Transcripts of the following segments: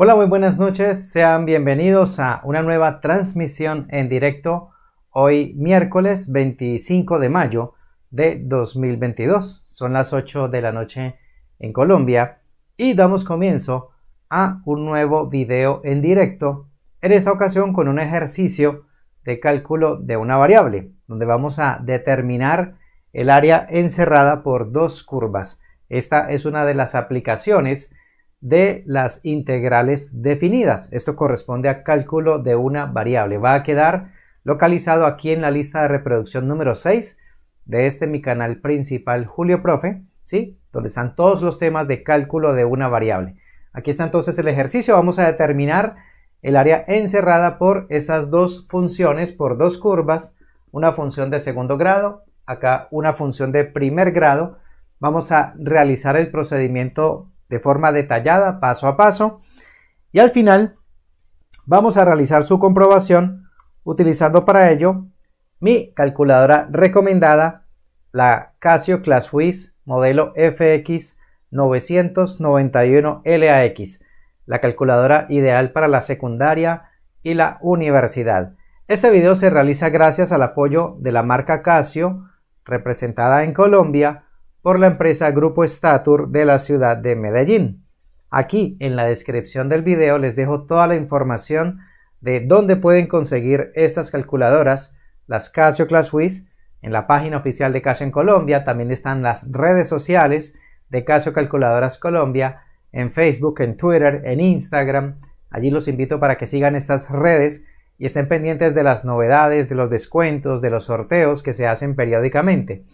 Hola, muy buenas noches. Sean bienvenidos a una nueva transmisión en directo hoy miércoles 25 de mayo de 2022. Son las 8 de la noche en Colombia y damos comienzo a un nuevo video en directo, en esta ocasión con un ejercicio de cálculo de una variable, donde vamos a determinar el área encerrada por dos curvas. Esta es una de las aplicaciones de las integrales definidas. Esto corresponde a cálculo de una variable. Va a quedar localizado aquí en la lista de reproducción número 6 de este mi canal principal Julio Profe, ¿sí? Donde están todos los temas de cálculo de una variable. Aquí está entonces el ejercicio. Vamos a determinar el área encerrada por esas dos funciones, por dos curvas, una función de segundo grado, acá una función de primer grado. Vamos a realizar el procedimiento de forma detallada, paso a paso. Y al final vamos a realizar su comprobación utilizando para ello mi calculadora recomendada, la Casio ClassWiz modelo FX 991 LAX, la calculadora ideal para la secundaria y la universidad. Este video se realiza gracias al apoyo de la marca Casio, representada en Colombia, por la empresa Grupo Statur de la ciudad de Medellín. Aquí en la descripción del video les dejo toda la información de dónde pueden conseguir estas calculadoras, las Casio ClassWiz, en la página oficial de Casio en Colombia, también están las redes sociales de Casio Calculadoras Colombia, en Facebook, en Twitter, en Instagram. Allí los invito para que sigan estas redes y estén pendientes de las novedades, de los descuentos, de los sorteos que se hacen periódicamente.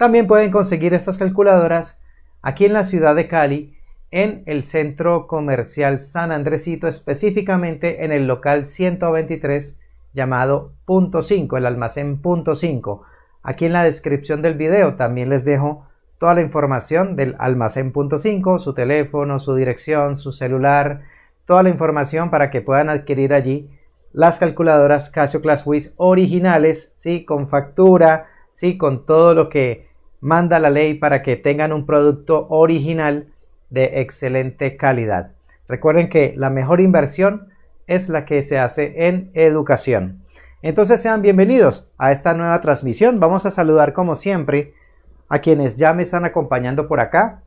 También pueden conseguir estas calculadoras aquí en la ciudad de Cali, en el centro comercial San Andresito, específicamente en el local 123 llamado Punto 5, el almacén Punto 5. Aquí en la descripción del video también les dejo toda la información del almacén Punto 5, su teléfono, su dirección, su celular, toda la información para que puedan adquirir allí las calculadoras Casio ClassWiz originales, ¿sí? con factura, ¿sí? con todo lo que manda la ley para que tengan un producto original de excelente calidad. Recuerden que la mejor inversión es la que se hace en educación. Entonces sean bienvenidos a esta nueva transmisión. Vamos a saludar como siempre a quienes ya me están acompañando por acá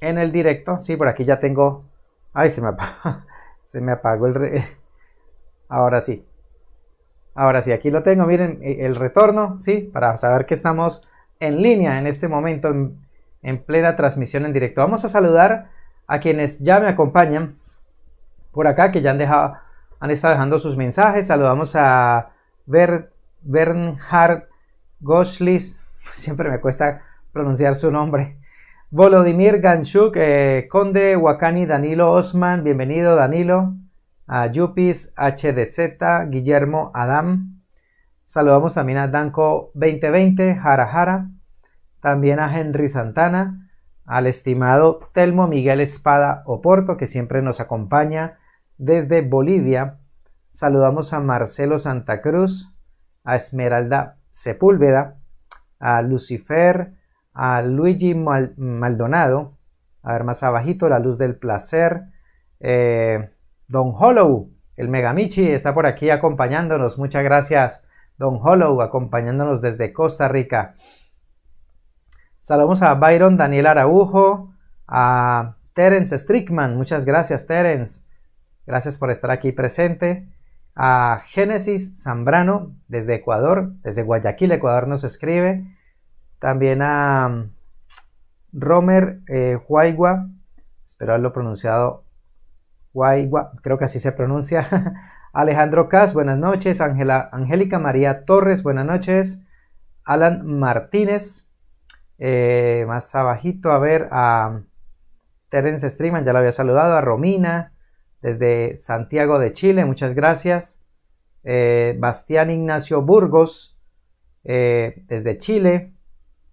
en el directo. Sí, por aquí ya tengo... Ay, se me apagó, se me apagó el... Ahora sí. Ahora sí, aquí lo tengo. Miren e-, el retorno, sí, para saber que estamos en línea en este momento, en, plena transmisión en directo. Vamos a saludar a quienes ya me acompañan por acá, que ya han, dejado, han estado dejando sus mensajes. Saludamos a Bernhard Goslis, siempre me cuesta pronunciar su nombre. Volodymyr Ganchuk, eh, Conde Wakani, Danilo Osman, bienvenido Danilo. A Yupis, HDZ, Guillermo Adam, Saludamos también a Danco 2020, Jara Jara, también a Henry Santana, al estimado Telmo Miguel Espada Oporto, que siempre nos acompaña desde Bolivia. Saludamos a Marcelo Santa Cruz, a Esmeralda Sepúlveda, a Lucifer, a Luigi Maldonado, a ver más abajito, la luz del placer, eh, Don Hollow, el Megamichi, está por aquí acompañándonos. Muchas gracias Don Hollow acompañándonos desde Costa Rica. Saludos a Byron Daniel Araujo, a Terence Strickman, muchas gracias Terence, gracias por estar aquí presente. A Génesis Zambrano desde Ecuador, desde Guayaquil, Ecuador nos escribe. También a um, Romer eh, Huaygua. espero haberlo pronunciado Huaygua, creo que así se pronuncia. Alejandro Cas, buenas noches. Ángela, Angélica María Torres, buenas noches. Alan Martínez, eh, más abajito, a ver, a Terence Streaman, ya la había saludado. A Romina, desde Santiago de Chile, muchas gracias. Eh, Bastián Ignacio Burgos, eh, desde Chile,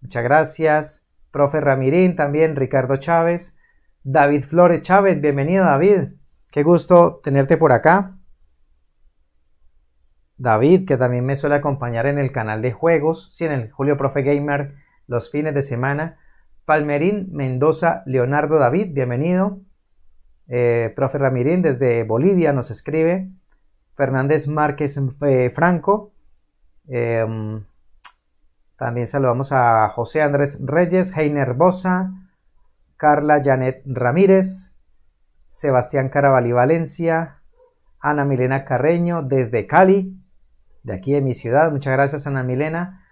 muchas gracias. Profe Ramirín también, Ricardo Chávez. David Flores Chávez, bienvenido David. Qué gusto tenerte por acá. David, que también me suele acompañar en el canal de juegos, si en el Julio Profe Gamer los fines de semana. Palmerín, Mendoza, Leonardo David, bienvenido. Eh, profe Ramirín desde Bolivia nos escribe. Fernández Márquez eh, Franco. Em, también saludamos a José Andrés Reyes, Heiner Bosa, Carla Janet Ramírez, Sebastián Carabalí Valencia, Ana Milena Carreño desde Cali, de aquí de mi ciudad. Muchas gracias, Ana Milena.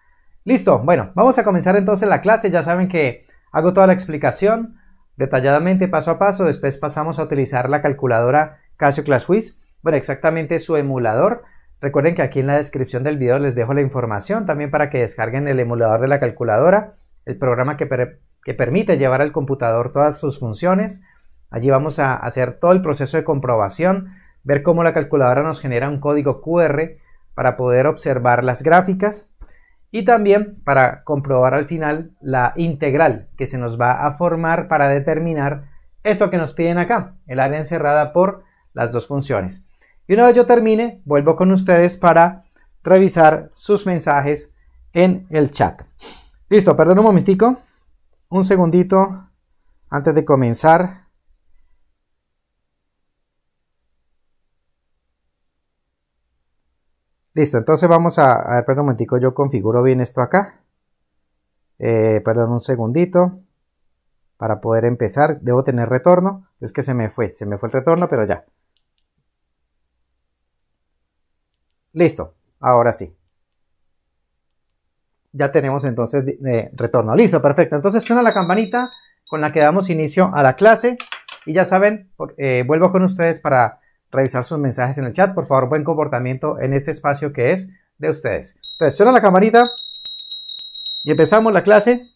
Listo, bueno, vamos a comenzar entonces la clase. Ya saben que hago toda la explicación detalladamente, paso a paso. Después pasamos a utilizar la calculadora Casio ClassWiz. Bueno, exactamente su emulador. Recuerden que aquí en la descripción del video les dejo la información también para que descarguen el emulador de la calculadora, el programa que, que permite llevar al computador todas sus funciones. Allí vamos a hacer todo el proceso de comprobación, ver cómo la calculadora nos genera un código QR para poder observar las gráficas y también para comprobar al final la integral que se nos va a formar para determinar esto que nos piden acá, el área encerrada por las dos funciones. Y una vez yo termine, vuelvo con ustedes para revisar sus mensajes en el chat. Listo, perdón un momentico, un segundito antes de comenzar. Listo, entonces vamos a, a ver, perdón un momentico, yo configuro bien esto acá. Eh, perdón un segundito. Para poder empezar, debo tener retorno. Es que se me fue, se me fue el retorno, pero ya. Listo, ahora sí. Ya tenemos entonces eh, retorno. Listo, perfecto. Entonces suena la campanita con la que damos inicio a la clase. Y ya saben, eh, vuelvo con ustedes para revisar sus mensajes en el chat. Por favor, buen comportamiento en este espacio que es de ustedes. Entonces, suena la camarita y empezamos la clase.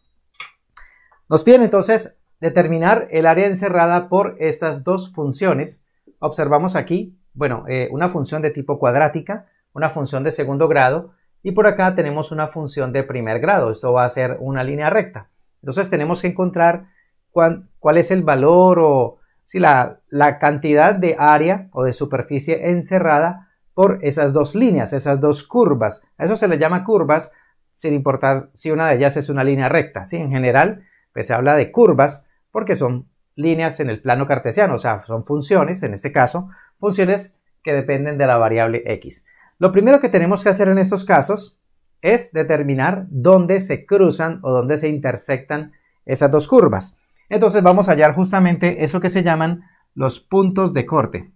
Nos piden entonces determinar el área encerrada por estas dos funciones. Observamos aquí, bueno, eh, una función de tipo cuadrática, una función de segundo grado y por acá tenemos una función de primer grado. Esto va a ser una línea recta. Entonces tenemos que encontrar cuál es el valor o si la, cantidad de área o de superficie encerrada por esas dos líneas, esas dos curvas. A eso se le llama curvas, sin importar si una de ellas es una línea recta. ¿sí? En general, pues, se habla de curvas porque son líneas en el plano cartesiano, o sea, son funciones, en este caso, funciones que dependen de la variable x. Lo primero que tenemos que hacer en estos casos es determinar dónde se cruzan o dónde se intersectan esas dos curvas. Entonces vamos a hallar justamente eso que se llaman los puntos de corte.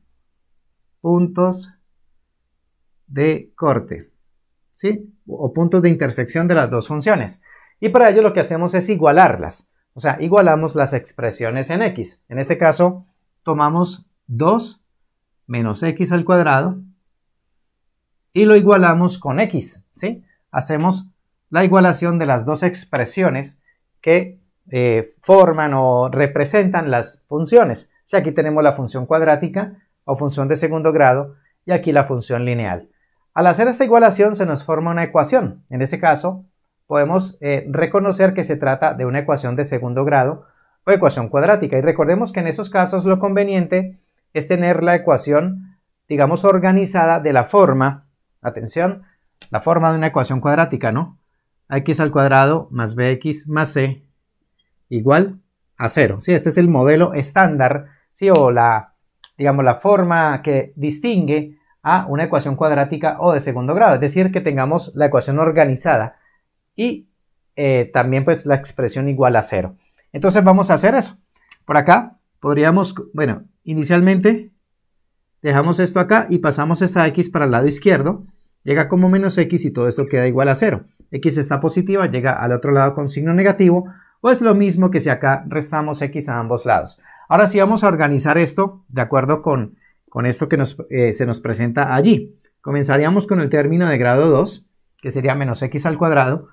Puntos de corte, ¿sí? O puntos de intersección de las dos funciones. Y para ello lo que hacemos es igualarlas. O sea, igualamos las expresiones en x. En este caso, tomamos 2 menos x al cuadrado y lo igualamos con x, ¿sí? Hacemos la igualación de las dos expresiones que eh, forman o representan las funciones. si aquí tenemos la función cuadrática o función de segundo grado y aquí la función lineal. Al hacer esta igualación se nos forma una ecuación. En ese caso, podemos eh, reconocer que se trata de una ecuación de segundo grado o ecuación cuadrática. Y recordemos que en esos casos lo conveniente es tener la ecuación, digamos, organizada de la forma, atención, la forma de una ecuación cuadrática, ¿no? x al cuadrado más bx más c igual a cero. ¿sí? Este es el modelo estándar, ¿sí? o la, digamos, la forma que distingue a una ecuación cuadrática o de segundo grado, es decir, que tengamos la ecuación organizada y eh, también pues la expresión igual a cero. Entonces vamos a hacer eso. Por acá podríamos, bueno, inicialmente dejamos esto acá y pasamos esta x para el lado izquierdo, llega como menos x y todo esto queda igual a cero. x está positiva, llega al otro lado con signo negativo, o es pues lo mismo que si acá restamos x a ambos lados. Ahora sí vamos a organizar esto de acuerdo con, con esto que nos, eh, se nos presenta allí. Comenzaríamos con el término de grado 2, que sería menos x al cuadrado.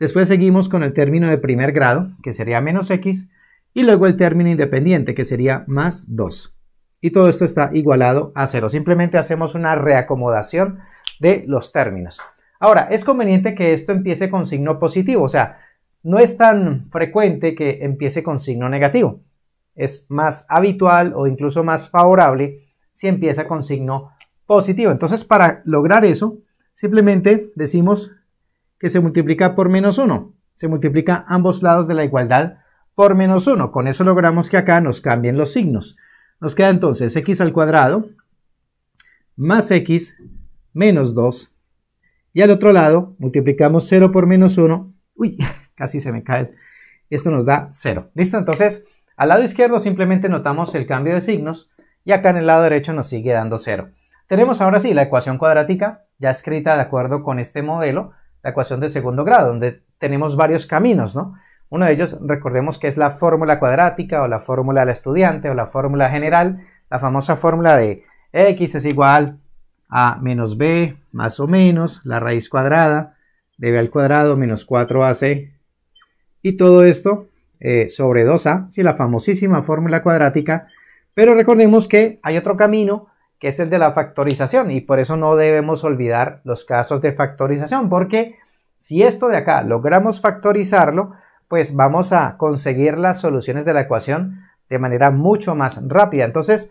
Después seguimos con el término de primer grado, que sería menos x. Y luego el término independiente, que sería más 2. Y todo esto está igualado a 0. Simplemente hacemos una reacomodación de los términos. Ahora, es conveniente que esto empiece con signo positivo, o sea, no es tan frecuente que empiece con signo negativo. Es más habitual o incluso más favorable si empieza con signo positivo. Entonces, para lograr eso, simplemente decimos que se multiplica por menos 1. Se multiplica ambos lados de la igualdad por menos 1. Con eso logramos que acá nos cambien los signos. Nos queda entonces x al cuadrado más x menos 2. Y al otro lado multiplicamos 0 por menos 1. Uy, casi se me cae. Esto nos da 0. ¿Listo? Entonces, al lado izquierdo simplemente notamos el cambio de signos y acá en el lado derecho nos sigue dando 0. Tenemos ahora sí la ecuación cuadrática, ya escrita de acuerdo con este modelo, la ecuación de segundo grado, donde tenemos varios caminos, ¿no? Uno de ellos, recordemos que es la fórmula cuadrática o la fórmula del estudiante o la fórmula general, la famosa fórmula de x es igual a menos b más o menos la raíz cuadrada de b al cuadrado menos 4ac y todo esto eh, sobre 2A, sí, la famosísima fórmula cuadrática. Pero recordemos que hay otro camino que es el de la factorización y por eso no debemos olvidar los casos de factorización porque si esto de acá logramos factorizarlo, pues vamos a conseguir las soluciones de la ecuación de manera mucho más rápida. Entonces,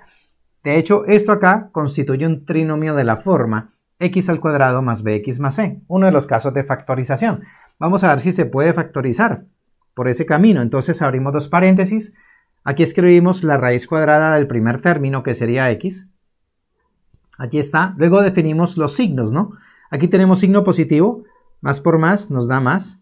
de hecho, esto acá constituye un trinomio de la forma x al cuadrado más bx más c, uno de los casos de factorización. Vamos a ver si se puede factorizar por ese camino. Entonces abrimos dos paréntesis. Aquí escribimos la raíz cuadrada del primer término, que sería x. Aquí está. Luego definimos los signos, ¿no? Aquí tenemos signo positivo. Más por más nos da más.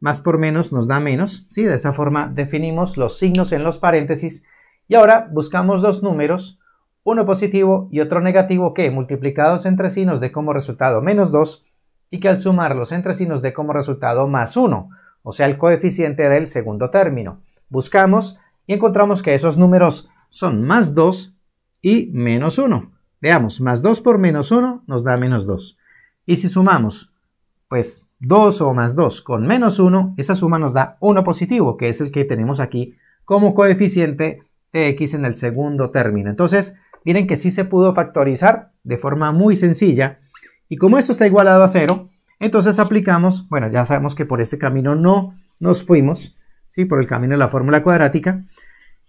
Más por menos nos da menos. ¿sí? De esa forma definimos los signos en los paréntesis. Y ahora buscamos dos números, uno positivo y otro negativo, que multiplicados entre sí nos dé como resultado menos 2 y que al sumarlos entre sí nos dé como resultado más 1 o sea, el coeficiente del segundo término. Buscamos y encontramos que esos números son más 2 y menos 1. Veamos, más 2 por menos 1 nos da menos 2. Y si sumamos, pues 2 o más 2 con menos 1, esa suma nos da 1 positivo, que es el que tenemos aquí como coeficiente de x en el segundo término. Entonces, miren que sí se pudo factorizar de forma muy sencilla. Y como esto está igualado a 0, entonces aplicamos, bueno, ya sabemos que por este camino no nos fuimos, ¿sí? por el camino de la fórmula cuadrática.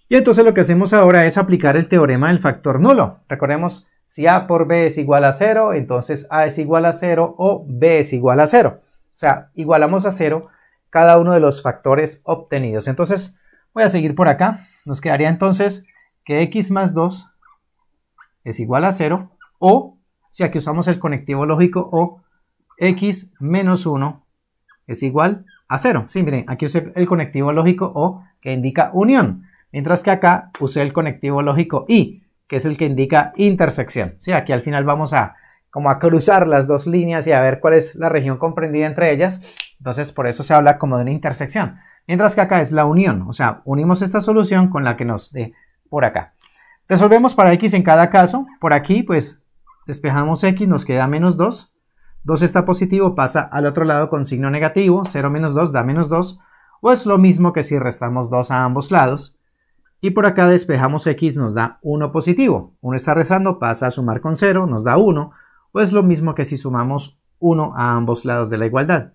Y entonces lo que hacemos ahora es aplicar el teorema del factor nulo. Recordemos, si A por B es igual a 0, entonces A es igual a 0 o B es igual a 0. O sea, igualamos a 0 cada uno de los factores obtenidos. Entonces, voy a seguir por acá. Nos quedaría entonces que X más 2 es igual a 0 o, si aquí usamos el conectivo lógico, O x menos 1 es igual a 0. Sí, miren, aquí usé el conectivo lógico O que indica unión, mientras que acá usé el conectivo lógico Y que es el que indica intersección. Sí, aquí al final vamos a como a cruzar las dos líneas y a ver cuál es la región comprendida entre ellas. Entonces, por eso se habla como de una intersección. Mientras que acá es la unión, o sea, unimos esta solución con la que nos dé por acá. Resolvemos para x en cada caso. Por aquí, pues, despejamos x, nos queda menos 2. 2 está positivo, pasa al otro lado con signo negativo, 0 menos 2 da menos 2, o es lo mismo que si restamos 2 a ambos lados. Y por acá despejamos x, nos da 1 positivo. 1 está rezando, pasa a sumar con 0, nos da 1, o es lo mismo que si sumamos 1 a ambos lados de la igualdad.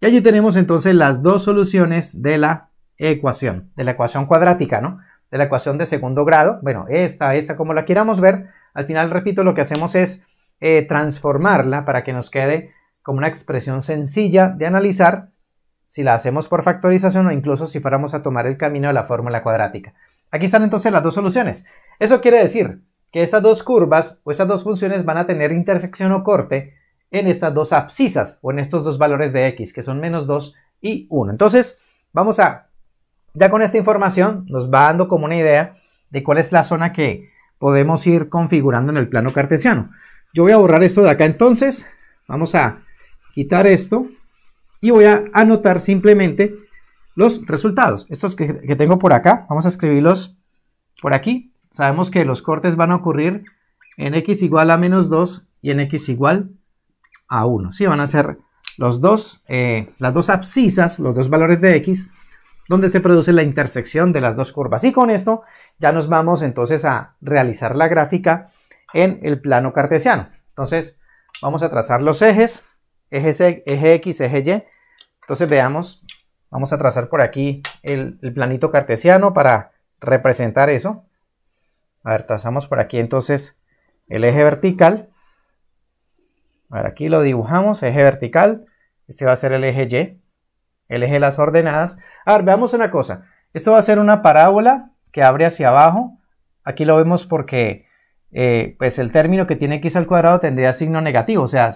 Y allí tenemos entonces las dos soluciones de la ecuación, de la ecuación cuadrática, ¿no? De la ecuación de segundo grado, bueno, esta, esta, como la queramos ver, al final, repito, lo que hacemos es eh, transformarla para que nos quede como una expresión sencilla de analizar si la hacemos por factorización o incluso si fuéramos a tomar el camino de la fórmula cuadrática. Aquí están entonces las dos soluciones. Eso quiere decir que estas dos curvas o estas dos funciones van a tener intersección o corte en estas dos abscisas o en estos dos valores de x que son menos 2 y 1. Entonces vamos a, ya con esta información nos va dando como una idea de cuál es la zona que podemos ir configurando en el plano cartesiano. Yo voy a borrar esto de acá entonces. Vamos a quitar esto y voy a anotar simplemente los resultados. Estos que, tengo por acá, vamos a escribirlos por aquí. Sabemos que los cortes van a ocurrir en x igual a menos 2 y en x igual a 1. Sí, van a ser los dos, eh, las dos abscisas, los dos valores de x, donde se produce la intersección de las dos curvas. Y con esto ya nos vamos entonces a realizar la gráfica en el plano cartesiano. Entonces, vamos a trazar los ejes, eje, eje X, eje Y. Entonces, veamos, vamos a trazar por aquí el, el planito cartesiano para representar eso. A ver, trazamos por aquí entonces el eje vertical. A ver, aquí lo dibujamos, eje vertical. Este va a ser el eje Y, el eje de las ordenadas. A ver, veamos una cosa. Esto va a ser una parábola que abre hacia abajo. Aquí lo vemos porque eh, pues el término que tiene x al cuadrado tendría signo negativo, o sea,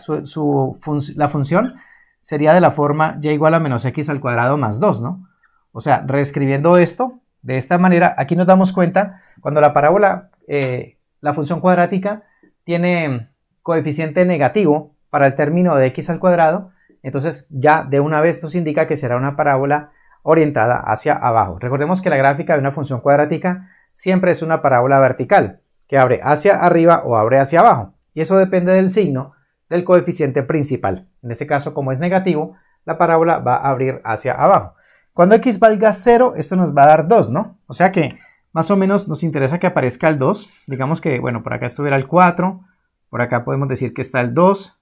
la función sería de la forma y igual a menos x al cuadrado más 2, ¿no? O sea, reescribiendo esto de esta manera, aquí nos damos cuenta, cuando la parábola, eh, la función cuadrática tiene coeficiente negativo para el término de x al cuadrado, entonces ya de una vez nos indica que será una parábola orientada hacia abajo. Recordemos que la gráfica de una función cuadrática siempre es una parábola vertical que abre hacia arriba o abre hacia abajo. Y eso depende del signo del coeficiente principal. En este caso, como es negativo, la parábola va a abrir hacia abajo. Cuando x valga 0, esto nos va a dar 2, ¿no? O sea que más o menos nos interesa que aparezca el 2. Digamos que, bueno, por acá estuviera el 4, por acá podemos decir que está el 2,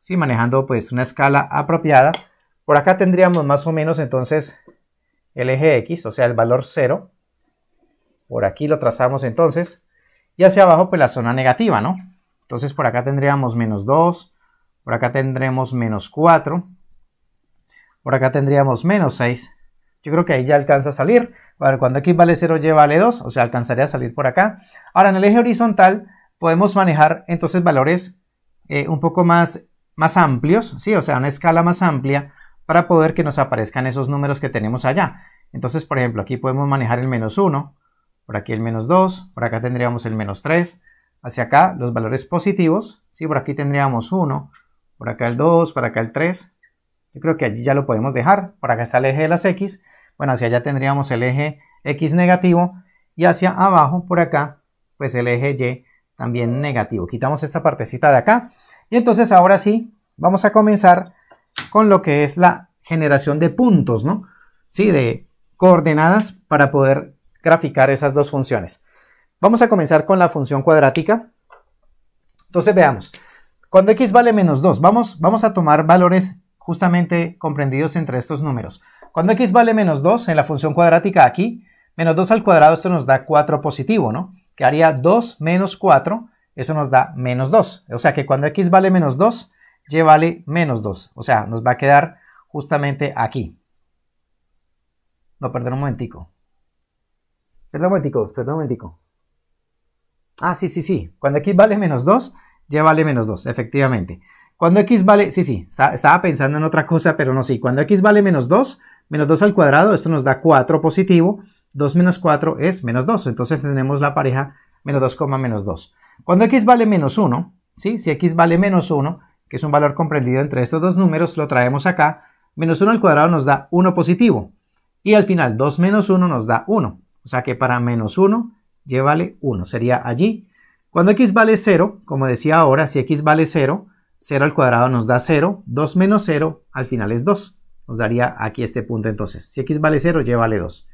¿sí? manejando pues una escala apropiada. Por acá tendríamos más o menos entonces el eje x, o sea, el valor 0. Por aquí lo trazamos entonces hacia abajo pues la zona negativa, ¿no? Entonces por acá tendríamos menos 2, por acá tendremos menos 4, por acá tendríamos menos 6. Yo creo que ahí ya alcanza a salir. para cuando x vale 0, y vale 2, o sea, alcanzaría a salir por acá. Ahora, en el eje horizontal podemos manejar entonces valores eh, un poco más, más amplios, ¿sí? O sea, una escala más amplia para poder que nos aparezcan esos números que tenemos allá. Entonces, por ejemplo, aquí podemos manejar el menos 1, por aquí el menos 2, por acá tendríamos el menos 3, hacia acá los valores positivos, ¿sí? por aquí tendríamos 1, por acá el 2, por acá el 3, yo creo que allí ya lo podemos dejar, por acá está el eje de las x, bueno, hacia allá tendríamos el eje x negativo y hacia abajo, por acá, pues el eje y también negativo. Quitamos esta partecita de acá y entonces ahora sí vamos a comenzar con lo que es la generación de puntos, ¿no? Sí, de coordenadas para poder graficar esas dos funciones. Vamos a comenzar con la función cuadrática. Entonces veamos, cuando x vale menos 2, vamos, vamos a tomar valores justamente comprendidos entre estos números. Cuando x vale menos 2 en la función cuadrática aquí, menos 2 al cuadrado, esto nos da 4 positivo, ¿no? Que haría 2 menos 4, eso nos da menos 2. O sea que cuando x vale menos 2, y vale menos 2. O sea, nos va a quedar justamente aquí. No, perder un momentico. Perdón un perdón un Ah, sí, sí, sí. Cuando x vale menos 2, ya vale menos 2, efectivamente. Cuando x vale, sí, sí, estaba pensando en otra cosa, pero no, sí. Cuando x vale menos 2, menos 2 al cuadrado, esto nos da 4 positivo. 2 menos 4 es menos 2. Entonces tenemos la pareja menos 2, menos 2. Cuando x vale menos 1, ¿sí? si x vale menos 1, que es un valor comprendido entre estos dos números, lo traemos acá. Menos 1 al cuadrado nos da 1 positivo. Y al final 2 menos 1 nos da 1. O sea que para menos 1, llévale 1. Sería allí. Cuando x vale 0, como decía ahora, si x vale 0, 0 al cuadrado nos da 0, 2 menos 0 al final es 2. Nos daría aquí este punto entonces. Si x vale 0, llévale 2.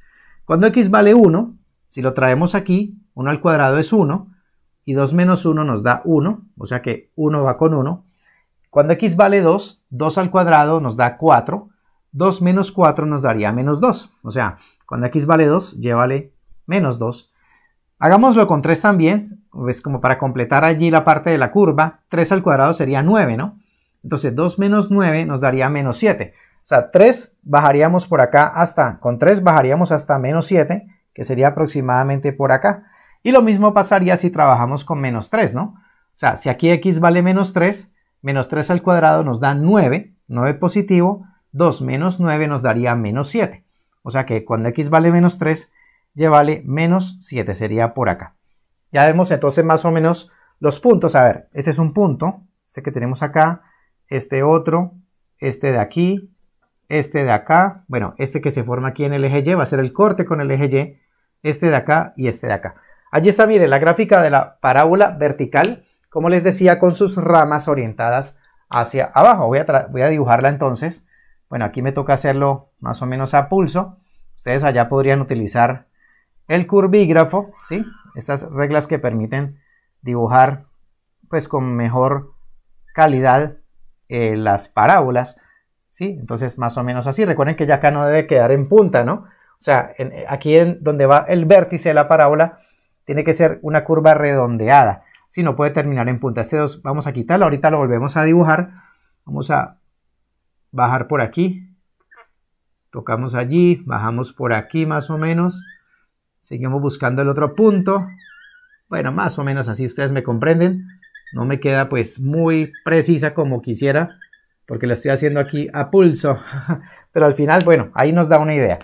Cuando x vale 1, si lo traemos aquí, 1 al cuadrado es 1, y 2 menos 1 nos da 1, o sea que 1 va con 1. Cuando x vale 2, 2 al cuadrado nos da 4, 2 menos 4 nos daría menos 2. O sea, cuando x vale 2, y vale menos 2. Hagámoslo con 3 también, es pues, como para completar allí la parte de la curva, 3 al cuadrado sería 9, ¿no? Entonces 2 menos 9 nos daría menos 7. O sea, 3 bajaríamos por acá hasta, con 3 bajaríamos hasta menos 7, que sería aproximadamente por acá. Y lo mismo pasaría si trabajamos con menos 3, ¿no? O sea, si aquí x vale menos 3, menos 3 al cuadrado nos da 9, 9 positivo, 2 menos 9 nos daría menos 7. O sea que cuando x vale menos 3, y vale menos 7, sería por acá. Ya vemos entonces más o menos los puntos. A ver, este es un punto, este que tenemos acá, este otro, este de aquí, este de acá, bueno, este que se forma aquí en el eje Y va a ser el corte con el eje Y, este de acá y este de acá. Allí está, miren, la gráfica de la parábola vertical, como les decía, con sus ramas orientadas hacia abajo. Voy voy a dibujarla entonces bueno, aquí me toca hacerlo más o menos a pulso. Ustedes allá podrían utilizar el curvígrafo, ¿sí? Estas reglas que permiten dibujar pues con mejor calidad eh, las parábolas, ¿sí? Entonces más o menos así. Recuerden que ya acá no debe quedar en punta, ¿no? O sea, eh, aquí en donde va el vértice de la parábola tiene que ser una curva redondeada. Si no puede terminar en punta. Este 2 vamos a quitarlo, ahorita lo volvemos a dibujar. Vamos a bajar por aquí. Tocamos allí, bajamos por aquí más o menos. Seguimos buscando el otro punto. Bueno, más o menos así ustedes me comprenden. No me queda pues muy precisa como quisiera, porque lo estoy haciendo aquí a pulso. Pero al final, bueno, ahí nos da una idea.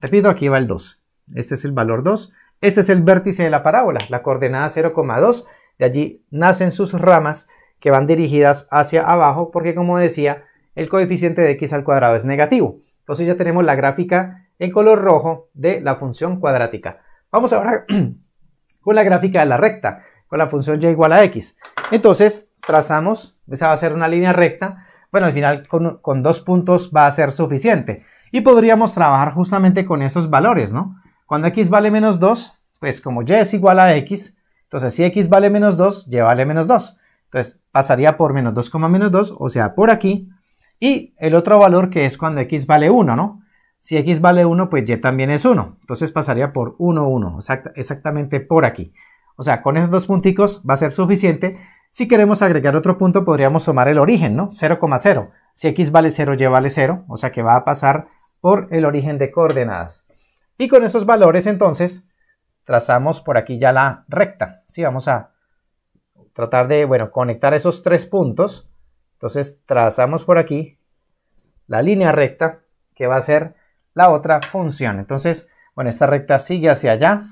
Repito, aquí va el 2. Este es el valor 2. Este es el vértice de la parábola, la coordenada 0,2. De allí nacen sus ramas que van dirigidas hacia abajo, porque como decía, el coeficiente de x al cuadrado es negativo. Entonces ya tenemos la gráfica en color rojo de la función cuadrática. Vamos ahora con la gráfica de la recta, con la función y igual a x. Entonces trazamos, esa va a ser una línea recta. Bueno, al final con, dos puntos va a ser suficiente. Y podríamos trabajar justamente con esos valores, ¿no? Cuando x vale menos 2, pues como y es igual a x, entonces si x vale menos 2, y vale menos 2. Entonces pasaría por menos 2, menos 2, o sea, por aquí y el otro valor que es cuando x vale 1, ¿no? Si x vale 1, pues y también es 1. Entonces pasaría por 1, 1, exactamente por aquí. O sea, con esos dos punticos va a ser suficiente. Si queremos agregar otro punto, podríamos sumar el origen, ¿no? 0,0. Si x vale 0, y vale 0, o sea que va a pasar por el origen de coordenadas. Y con esos valores, entonces, trazamos por aquí ya la recta. ¿sí? Vamos a tratar de, bueno, conectar esos tres puntos entonces trazamos por aquí la línea recta que va a ser la otra función. Entonces, bueno, esta recta sigue hacia allá,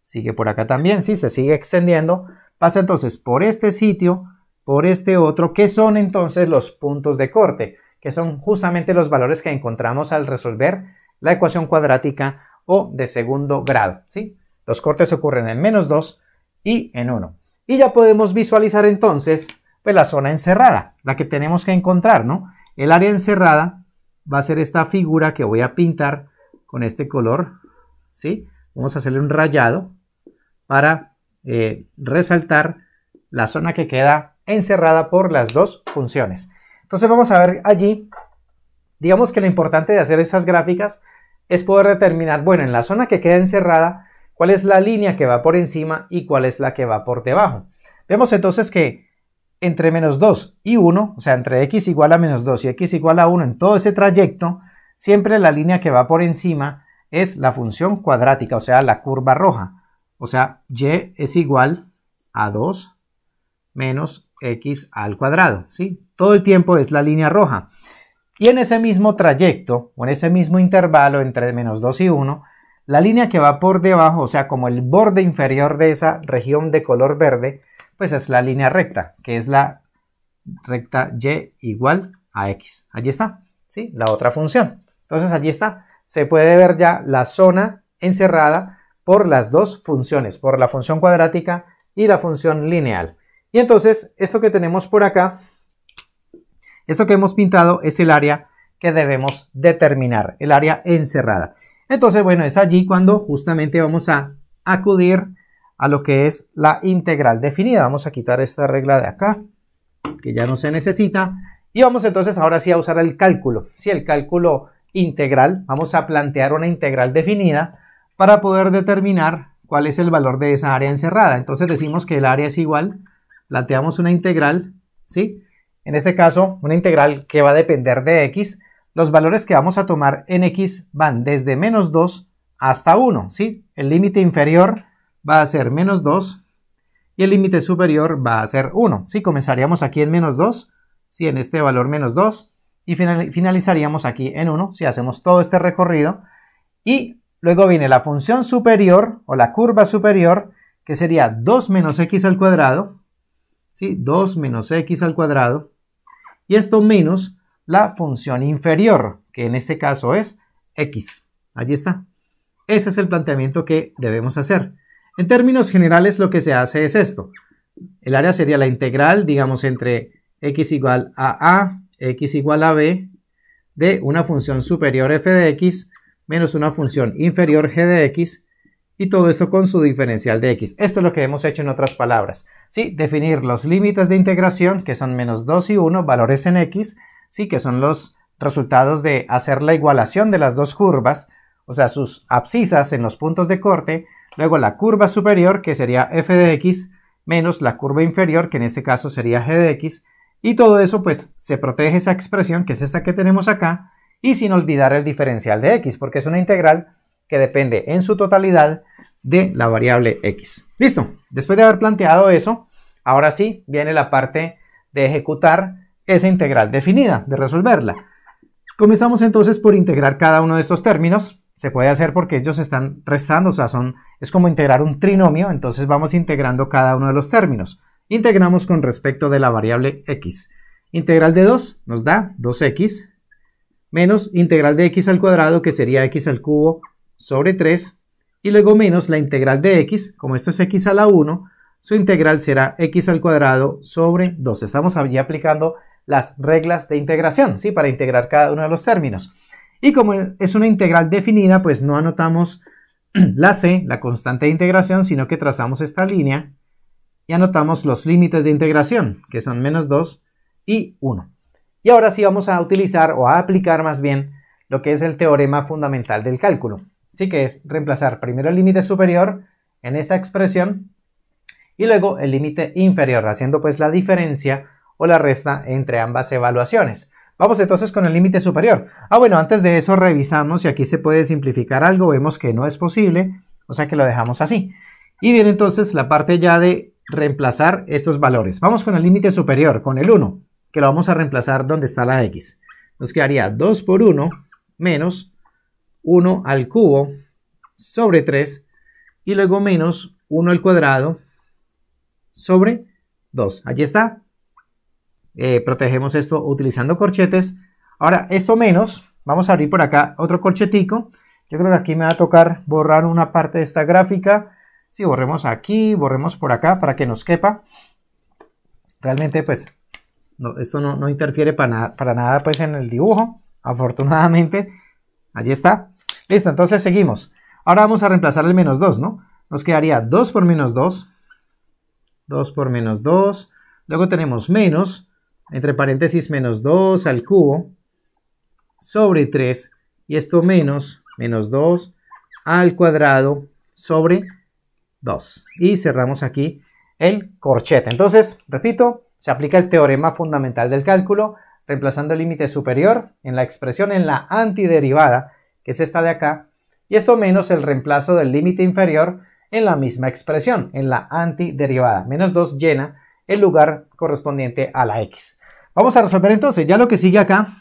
sigue por acá también, sí, se sigue extendiendo. Pasa entonces por este sitio, por este otro, que son entonces los puntos de corte, que son justamente los valores que encontramos al resolver la ecuación cuadrática o de segundo grado, ¿sí? Los cortes ocurren en menos 2 y en 1. Y ya podemos visualizar entonces pues la zona encerrada, la que tenemos que encontrar, ¿no? El área encerrada va a ser esta figura que voy a pintar con este color, ¿sí? Vamos a hacerle un rayado para eh, resaltar la zona que queda encerrada por las dos funciones. Entonces vamos a ver allí, digamos que lo importante de hacer estas gráficas es poder determinar, bueno, en la zona que queda encerrada, cuál es la línea que va por encima y cuál es la que va por debajo. Vemos entonces que entre menos 2 y 1, o sea, entre x igual a menos 2 y x igual a 1 en todo ese trayecto, siempre la línea que va por encima es la función cuadrática, o sea, la curva roja. O sea, y es igual a 2 menos x al cuadrado, ¿sí? Todo el tiempo es la línea roja. Y en ese mismo trayecto, o en ese mismo intervalo entre menos 2 y 1, la línea que va por debajo, o sea, como el borde inferior de esa región de color verde, pues es la línea recta, que es la recta y igual a x. Allí está, ¿sí? La otra función. Entonces allí está. Se puede ver ya la zona encerrada por las dos funciones, por la función cuadrática y la función lineal. Y entonces, esto que tenemos por acá, esto que hemos pintado es el área que debemos determinar, el área encerrada. Entonces, bueno, es allí cuando justamente vamos a acudir a lo que es la integral definida. Vamos a quitar esta regla de acá, que ya no se necesita. Y vamos entonces ahora sí a usar el cálculo. Si el cálculo integral, vamos a plantear una integral definida para poder determinar cuál es el valor de esa área encerrada. Entonces decimos que el área es igual, planteamos una integral, ¿sí? En este caso, una integral que va a depender de x. Los valores que vamos a tomar en x van desde menos 2 hasta 1, ¿sí? El límite inferior va a ser menos 2 y el límite superior va a ser 1. Si comenzaríamos aquí en menos 2, si en este valor menos 2 y finalizaríamos aquí en 1 si hacemos todo este recorrido y luego viene la función superior o la curva superior que sería 2 menos x al cuadrado, si 2 menos x al cuadrado y esto menos la función inferior que en este caso es x. Allí está. Ese es el planteamiento que debemos hacer. En términos generales lo que se hace es esto. El área sería la integral, digamos, entre x igual a a, x igual a b, de una función superior f de x menos una función inferior g de x, y todo esto con su diferencial de x. Esto es lo que hemos hecho en otras palabras. ¿sí? Definir los límites de integración, que son menos 2 y 1, valores en x, ¿sí? que son los resultados de hacer la igualación de las dos curvas, o sea, sus abscisas en los puntos de corte, Luego la curva superior, que sería f de x, menos la curva inferior, que en este caso sería g de x, y todo eso pues se protege esa expresión, que es esta que tenemos acá, y sin olvidar el diferencial de x, porque es una integral que depende en su totalidad de la variable x. Listo, después de haber planteado eso, ahora sí viene la parte de ejecutar esa integral definida, de resolverla. Comenzamos entonces por integrar cada uno de estos términos se puede hacer porque ellos están restando, o sea, son, es como integrar un trinomio, entonces vamos integrando cada uno de los términos. Integramos con respecto de la variable x. Integral de 2 nos da 2x menos integral de x al cuadrado, que sería x al cubo sobre 3, y luego menos la integral de x, como esto es x a la 1, su integral será x al cuadrado sobre 2. Estamos allí aplicando las reglas de integración, ¿sí? Para integrar cada uno de los términos. Y como es una integral definida, pues no anotamos la c, la constante de integración, sino que trazamos esta línea y anotamos los límites de integración, que son menos 2 y 1. Y ahora sí vamos a utilizar o a aplicar más bien lo que es el teorema fundamental del cálculo. Así que es reemplazar primero el límite superior en esta expresión y luego el límite inferior, haciendo pues la diferencia o la resta entre ambas evaluaciones. Vamos entonces con el límite superior. Ah, bueno, antes de eso revisamos si aquí se puede simplificar algo. Vemos que no es posible, o sea que lo dejamos así. Y viene entonces la parte ya de reemplazar estos valores. Vamos con el límite superior, con el 1, que lo vamos a reemplazar donde está la x. Nos quedaría 2 por 1 menos 1 al cubo sobre 3 y luego menos 1 al cuadrado sobre 2. Allí está, eh, protegemos esto utilizando corchetes. Ahora, esto menos, vamos a abrir por acá otro corchetico. Yo creo que aquí me va a tocar borrar una parte de esta gráfica. Si borremos aquí, borremos por acá para que nos quepa. Realmente, pues, esto no, interfiere para, nada pues, en el dibujo, afortunadamente. Allí está. Listo, entonces seguimos. Ahora vamos a reemplazar el menos 2, ¿no? Nos quedaría 2 por menos 2, 2 por menos 2, luego tenemos menos, entre paréntesis menos 2 al cubo sobre 3 y esto menos menos 2 al cuadrado sobre 2 y cerramos aquí el corchete entonces repito se aplica el teorema fundamental del cálculo reemplazando el límite superior en la expresión en la antiderivada que es esta de acá y esto menos el reemplazo del límite inferior en la misma expresión en la antiderivada menos 2 llena el lugar correspondiente a la X. Vamos a resolver entonces, ya lo que sigue acá,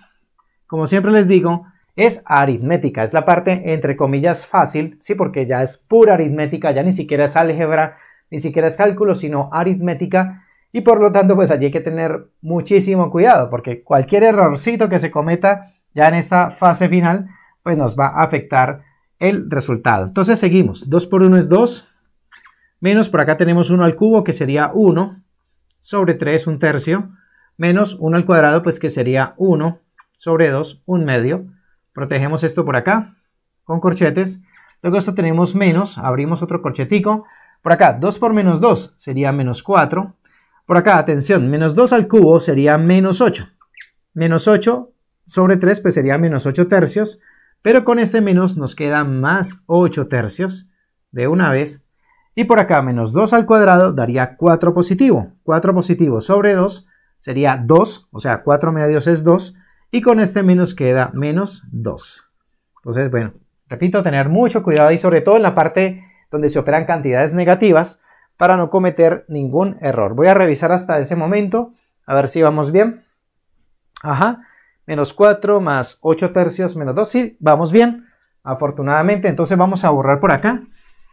como siempre les digo, es aritmética, es la parte entre comillas fácil, sí, porque ya es pura aritmética, ya ni siquiera es álgebra, ni siquiera es cálculo, sino aritmética, y por lo tanto, pues allí hay que tener muchísimo cuidado, porque cualquier errorcito que se cometa ya en esta fase final, pues nos va a afectar el resultado. Entonces seguimos, 2 por 1 es 2, menos por acá tenemos 1 al cubo que sería 1, sobre 3, un tercio, menos 1 al cuadrado, pues que sería 1 sobre 2, un medio. Protegemos esto por acá con corchetes. Luego esto tenemos menos, abrimos otro corchetico. Por acá, 2 por menos 2 sería menos 4. Por acá, atención, menos 2 al cubo sería menos 8. Menos 8 sobre 3 pues sería menos 8 tercios. Pero con este menos nos queda más 8 tercios. De una vez y por acá menos 2 al cuadrado daría 4 positivo. 4 positivo sobre 2 sería 2, o sea, 4 medios es 2. Y con este menos queda menos 2. Entonces, bueno, repito, tener mucho cuidado y sobre todo en la parte donde se operan cantidades negativas, para no cometer ningún error. Voy a revisar hasta ese momento, a ver si vamos bien. Ajá, menos 4 más 8 tercios menos 2, sí, vamos bien, afortunadamente. Entonces vamos a borrar por acá.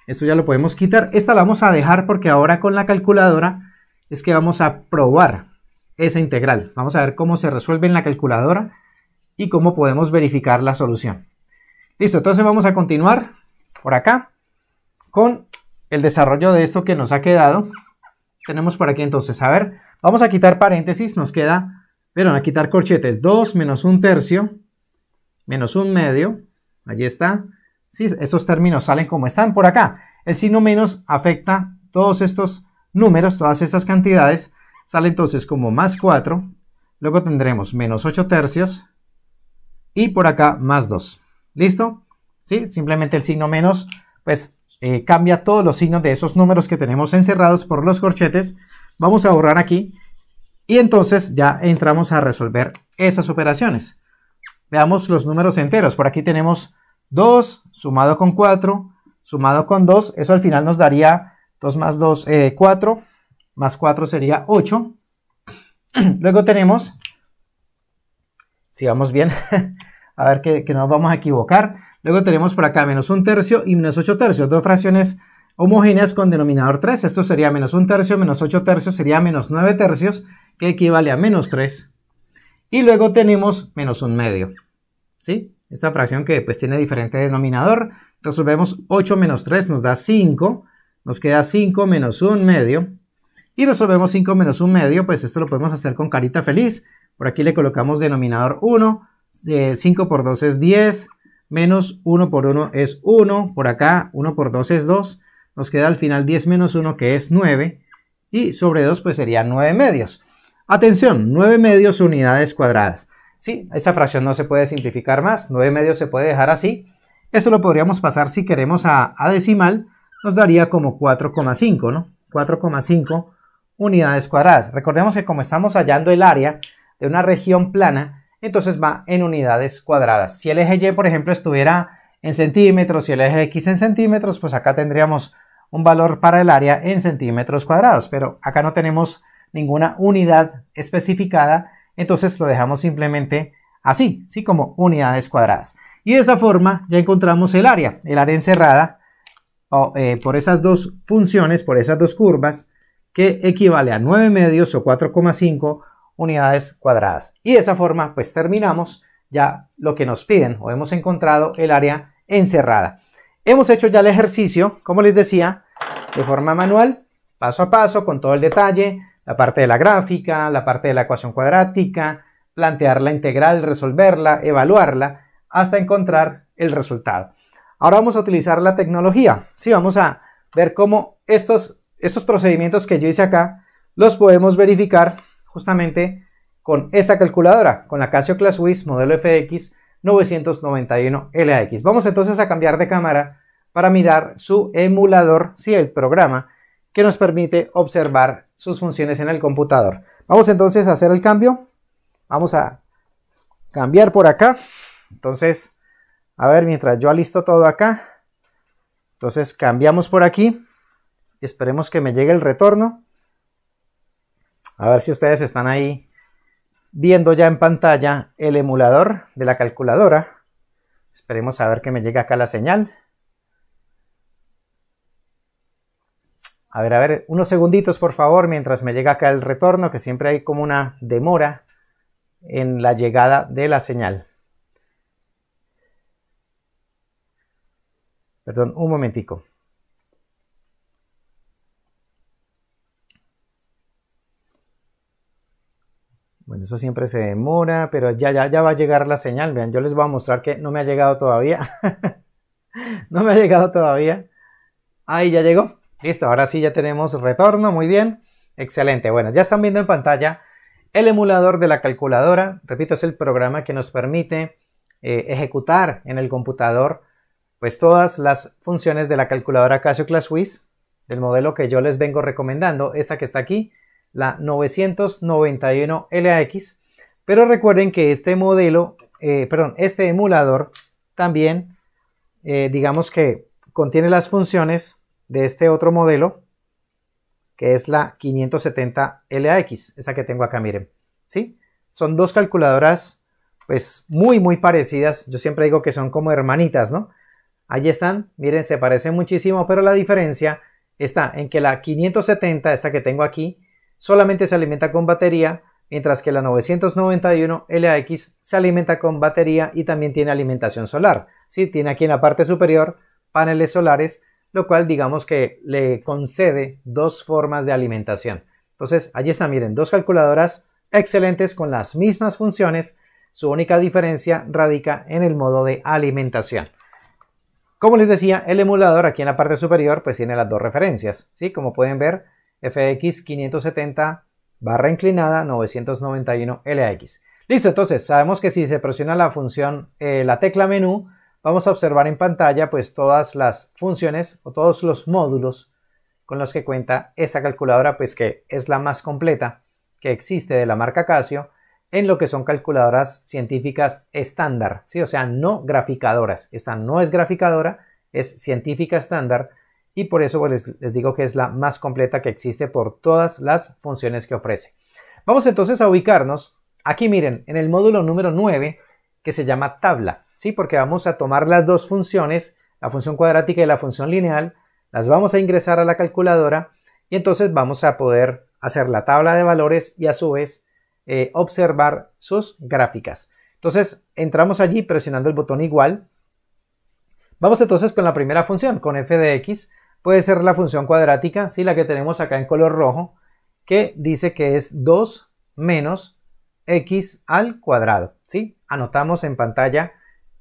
Esto ya lo podemos quitar. Esta la vamos a dejar porque ahora con la calculadora es que vamos a probar esa integral. Vamos a ver cómo se resuelve en la calculadora y cómo podemos verificar la solución. Listo, entonces vamos a continuar por acá con el desarrollo de esto que nos ha quedado. Tenemos por aquí entonces, a ver, vamos a quitar paréntesis, nos queda, vieron, a quitar corchetes, 2 menos un tercio, menos un medio, allí está, estos términos salen como están por acá. El signo menos afecta todos estos números, todas estas cantidades. Sale entonces como más 4, luego tendremos menos 8 tercios y por acá más 2. ¿Listo? ¿Sí? Simplemente el signo menos, pues eh, cambia todos los signos de esos números que tenemos encerrados por los corchetes. Vamos a borrar aquí y entonces ya entramos a resolver esas operaciones. Veamos los números enteros. Por aquí tenemos 2 sumado con 4 sumado con 2, eso al final nos daría 2 más 2, 4, eh, más 4 sería 8. Luego tenemos, si vamos bien, a ver que, no nos vamos a equivocar, luego tenemos por acá menos 1 tercio y menos 8 tercios, dos fracciones homogéneas con denominador 3, esto sería menos 1 tercio, menos 8 tercios sería menos 9 tercios, que equivale a menos 3. Y luego tenemos menos 1 medio, ¿sí? Esta fracción que pues tiene diferente denominador. Resolvemos 8 menos 3 nos da 5. Nos queda 5 menos 1 medio. Y resolvemos 5 menos 1 medio, pues esto lo podemos hacer con carita feliz. Por aquí le colocamos denominador 1. 5 eh, por 2 es 10. Menos 1 por 1 es 1. Por acá 1 por 2 es 2. Nos queda al final 10 menos 1 que es 9. Y sobre 2 pues serían 9 medios. Atención, 9 medios unidades cuadradas. Sí, esa fracción no se puede simplificar más, 9 medios se puede dejar así. Esto lo podríamos pasar si queremos a, a decimal, nos daría como 4,5, ¿no? 4,5 unidades cuadradas. Recordemos que como estamos hallando el área de una región plana, entonces va en unidades cuadradas. Si el eje Y, por ejemplo, estuviera en centímetros y el eje X en centímetros, pues acá tendríamos un valor para el área en centímetros cuadrados, pero acá no tenemos ninguna unidad especificada entonces lo dejamos simplemente así, ¿sí? como unidades cuadradas. Y de esa forma ya encontramos el área, el área encerrada eh, por esas dos funciones, por esas dos curvas, que equivale a 9 medios o 4,5 unidades cuadradas. Y de esa forma pues terminamos ya lo que nos piden o hemos encontrado el área encerrada. Hemos hecho ya el ejercicio, como les decía, de forma manual, paso a paso, con todo el detalle, la parte de la gráfica, la parte de la ecuación cuadrática, plantear la integral, resolverla, evaluarla, hasta encontrar el resultado. Ahora vamos a utilizar la tecnología. Sí, vamos a ver cómo estos, estos procedimientos que yo hice acá los podemos verificar justamente con esta calculadora, con la Casio ClassWiz modelo FX 991LAX. Vamos entonces a cambiar de cámara para mirar su emulador, si el programa que nos permite observar sus funciones en el computador. Vamos entonces a hacer el cambio. Vamos a cambiar por acá. Entonces, a ver, mientras yo alisto todo acá. Entonces cambiamos por aquí. Esperemos que me llegue el retorno. A ver si ustedes están ahí viendo ya en pantalla el emulador de la calculadora. Esperemos a ver que me llegue acá la señal. A ver, a ver, unos segunditos por favor mientras me llega acá el retorno, que siempre hay como una demora en la llegada de la señal. Perdón, un momentico. Bueno, eso siempre se demora, pero ya, ya, ya va a llegar la señal. Vean, yo les voy a mostrar que no me ha llegado todavía. no me ha llegado todavía. Ahí ya llegó. Listo, ahora sí ya tenemos retorno, muy bien. Excelente, bueno, ya están viendo en pantalla el emulador de la calculadora. Repito, es el programa que nos permite eh, ejecutar en el computador pues todas las funciones de la calculadora Casio ClassWiz del modelo que yo les vengo recomendando, esta que está aquí, la 991LAX. Pero recuerden que este modelo, eh, perdón, este emulador también, eh, digamos que contiene las funciones de este otro modelo, que es la 570 LAX, esa que tengo acá, miren. ¿Sí? Son dos calculadoras, pues muy, muy parecidas. Yo siempre digo que son como hermanitas, ¿no? Allí están, miren, se parecen muchísimo, pero la diferencia está en que la 570, esta que tengo aquí, solamente se alimenta con batería, mientras que la 991 LAX se alimenta con batería y también tiene alimentación solar. ¿sí? Tiene aquí en la parte superior paneles solares lo cual digamos que le concede dos formas de alimentación. Entonces, allí está, miren, dos calculadoras excelentes con las mismas funciones, su única diferencia radica en el modo de alimentación. Como les decía, el emulador aquí en la parte superior pues tiene las dos referencias, ¿sí? Como pueden ver, FX 570 barra inclinada 991 LX. Listo, entonces sabemos que si se presiona la función, eh, la tecla menú, vamos a observar en pantalla pues todas las funciones o todos los módulos con los que cuenta esta calculadora pues que es la más completa que existe de la marca Casio en lo que son calculadoras científicas estándar, ¿sí? o sea, no graficadoras. Esta no es graficadora, es científica estándar y por eso pues, les, les digo que es la más completa que existe por todas las funciones que ofrece. Vamos entonces a ubicarnos. Aquí miren, en el módulo número 9 que se llama tabla, ¿sí? Porque vamos a tomar las dos funciones, la función cuadrática y la función lineal, las vamos a ingresar a la calculadora y entonces vamos a poder hacer la tabla de valores y a su vez eh, observar sus gráficas. Entonces entramos allí presionando el botón igual. Vamos entonces con la primera función, con f de x. Puede ser la función cuadrática, ¿sí? la que tenemos acá en color rojo, que dice que es 2 menos x al cuadrado. ¿sí? anotamos en pantalla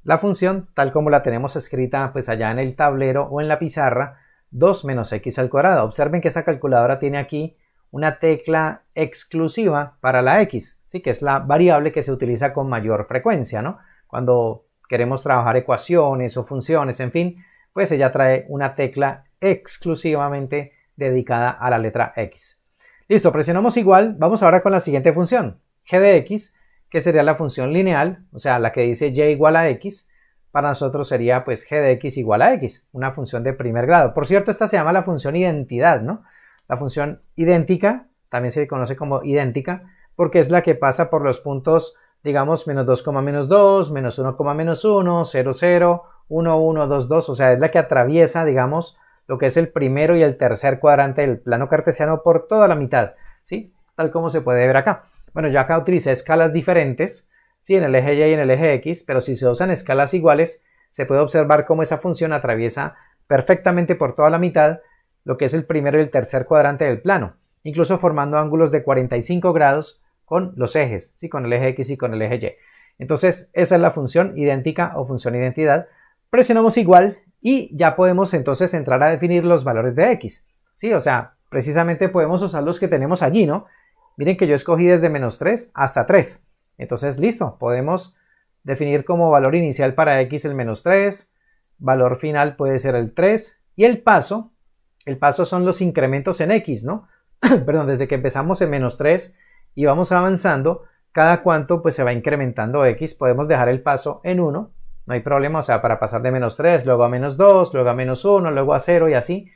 la función tal como la tenemos escrita pues allá en el tablero o en la pizarra 2 menos x al cuadrado. Observen que esta calculadora tiene aquí una tecla exclusiva para la x, ¿sí? que es la variable que se utiliza con mayor frecuencia, Cuando queremos trabajar ecuaciones o funciones, en fin, pues ella trae una tecla exclusivamente dedicada a la letra x. Listo, presionamos igual, vamos ahora con la siguiente función, g de x que sería la función lineal, o sea, la que dice y igual a x, para nosotros sería pues g de x igual a x, una función de primer grado. Por cierto, esta se llama la función identidad, ¿no? La función idéntica, también se conoce como idéntica, porque es la que pasa por los puntos, digamos, menos 2, menos 2, menos 1, menos 1, 0, 0, 1, 1, 2, 2, o sea, es la que atraviesa, digamos, lo que es el primero y el tercer cuadrante del plano cartesiano por toda la mitad, ¿sí? Tal como se puede ver acá. Bueno, ya acá utilicé escalas diferentes, sí, en el eje Y y en el eje X, pero si se usan escalas iguales, se puede observar cómo esa función atraviesa perfectamente por toda la mitad lo que es el primero y el tercer cuadrante del plano, incluso formando ángulos de 45 grados con los ejes, sí, con el eje X y con el eje Y. Entonces, esa es la función idéntica o función identidad. Presionamos igual y ya podemos entonces entrar a definir los valores de X, sí, o sea, precisamente podemos usar los que tenemos allí, ¿no? Miren que yo escogí desde menos 3 hasta 3. Entonces, listo, podemos definir como valor inicial para x el menos 3, valor final puede ser el 3, y el paso, el paso son los incrementos en x, ¿no? Perdón, desde que empezamos en menos 3 y vamos avanzando, cada cuánto pues se va incrementando x, podemos dejar el paso en 1, no hay problema, o sea, para pasar de menos 3, luego a menos 2, luego a menos 1, luego a 0 y así.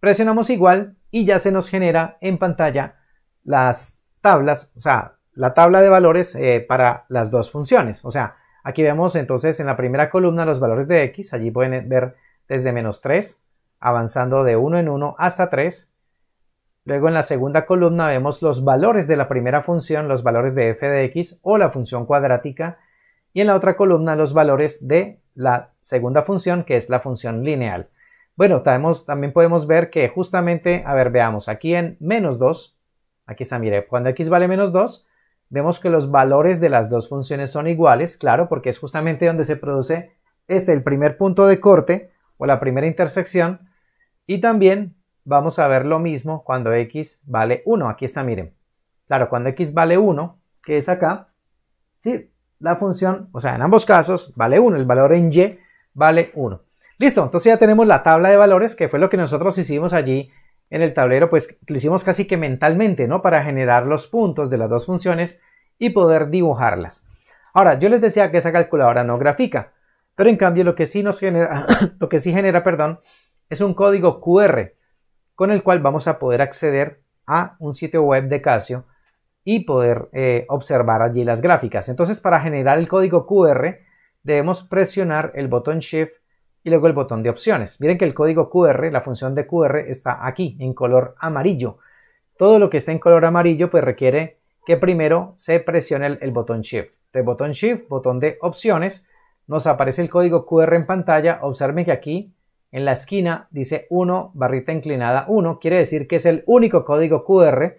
Presionamos igual y ya se nos genera en pantalla las tablas, o sea, la tabla de valores eh, para las dos funciones. O sea, aquí vemos entonces en la primera columna los valores de x, allí pueden ver desde menos 3, avanzando de 1 en 1 hasta 3. Luego en la segunda columna vemos los valores de la primera función, los valores de f de x o la función cuadrática. Y en la otra columna los valores de la segunda función, que es la función lineal. Bueno, también podemos ver que justamente, a ver, veamos, aquí en menos 2 Aquí está, mire, cuando x vale menos 2, vemos que los valores de las dos funciones son iguales, claro, porque es justamente donde se produce este, el primer punto de corte o la primera intersección. Y también vamos a ver lo mismo cuando x vale 1. Aquí está, miren. Claro, cuando x vale 1, que es acá, sí, la función, o sea, en ambos casos vale 1, el valor en y vale 1. Listo, entonces ya tenemos la tabla de valores, que fue lo que nosotros hicimos allí en el tablero, pues lo hicimos casi que mentalmente, ¿no? Para generar los puntos de las dos funciones y poder dibujarlas. Ahora, yo les decía que esa calculadora no grafica, pero en cambio lo que sí nos genera, lo que sí genera, perdón, es un código QR con el cual vamos a poder acceder a un sitio web de Casio y poder eh, observar allí las gráficas. Entonces, para generar el código QR, debemos presionar el botón Shift y luego el botón de opciones. Miren que el código QR, la función de QR está aquí en color amarillo. Todo lo que está en color amarillo pues requiere que primero se presione el, botón Shift. De botón Shift, botón de opciones, nos aparece el código QR en pantalla. Observen que aquí en la esquina dice 1 barrita inclinada 1, quiere decir que es el único código QR.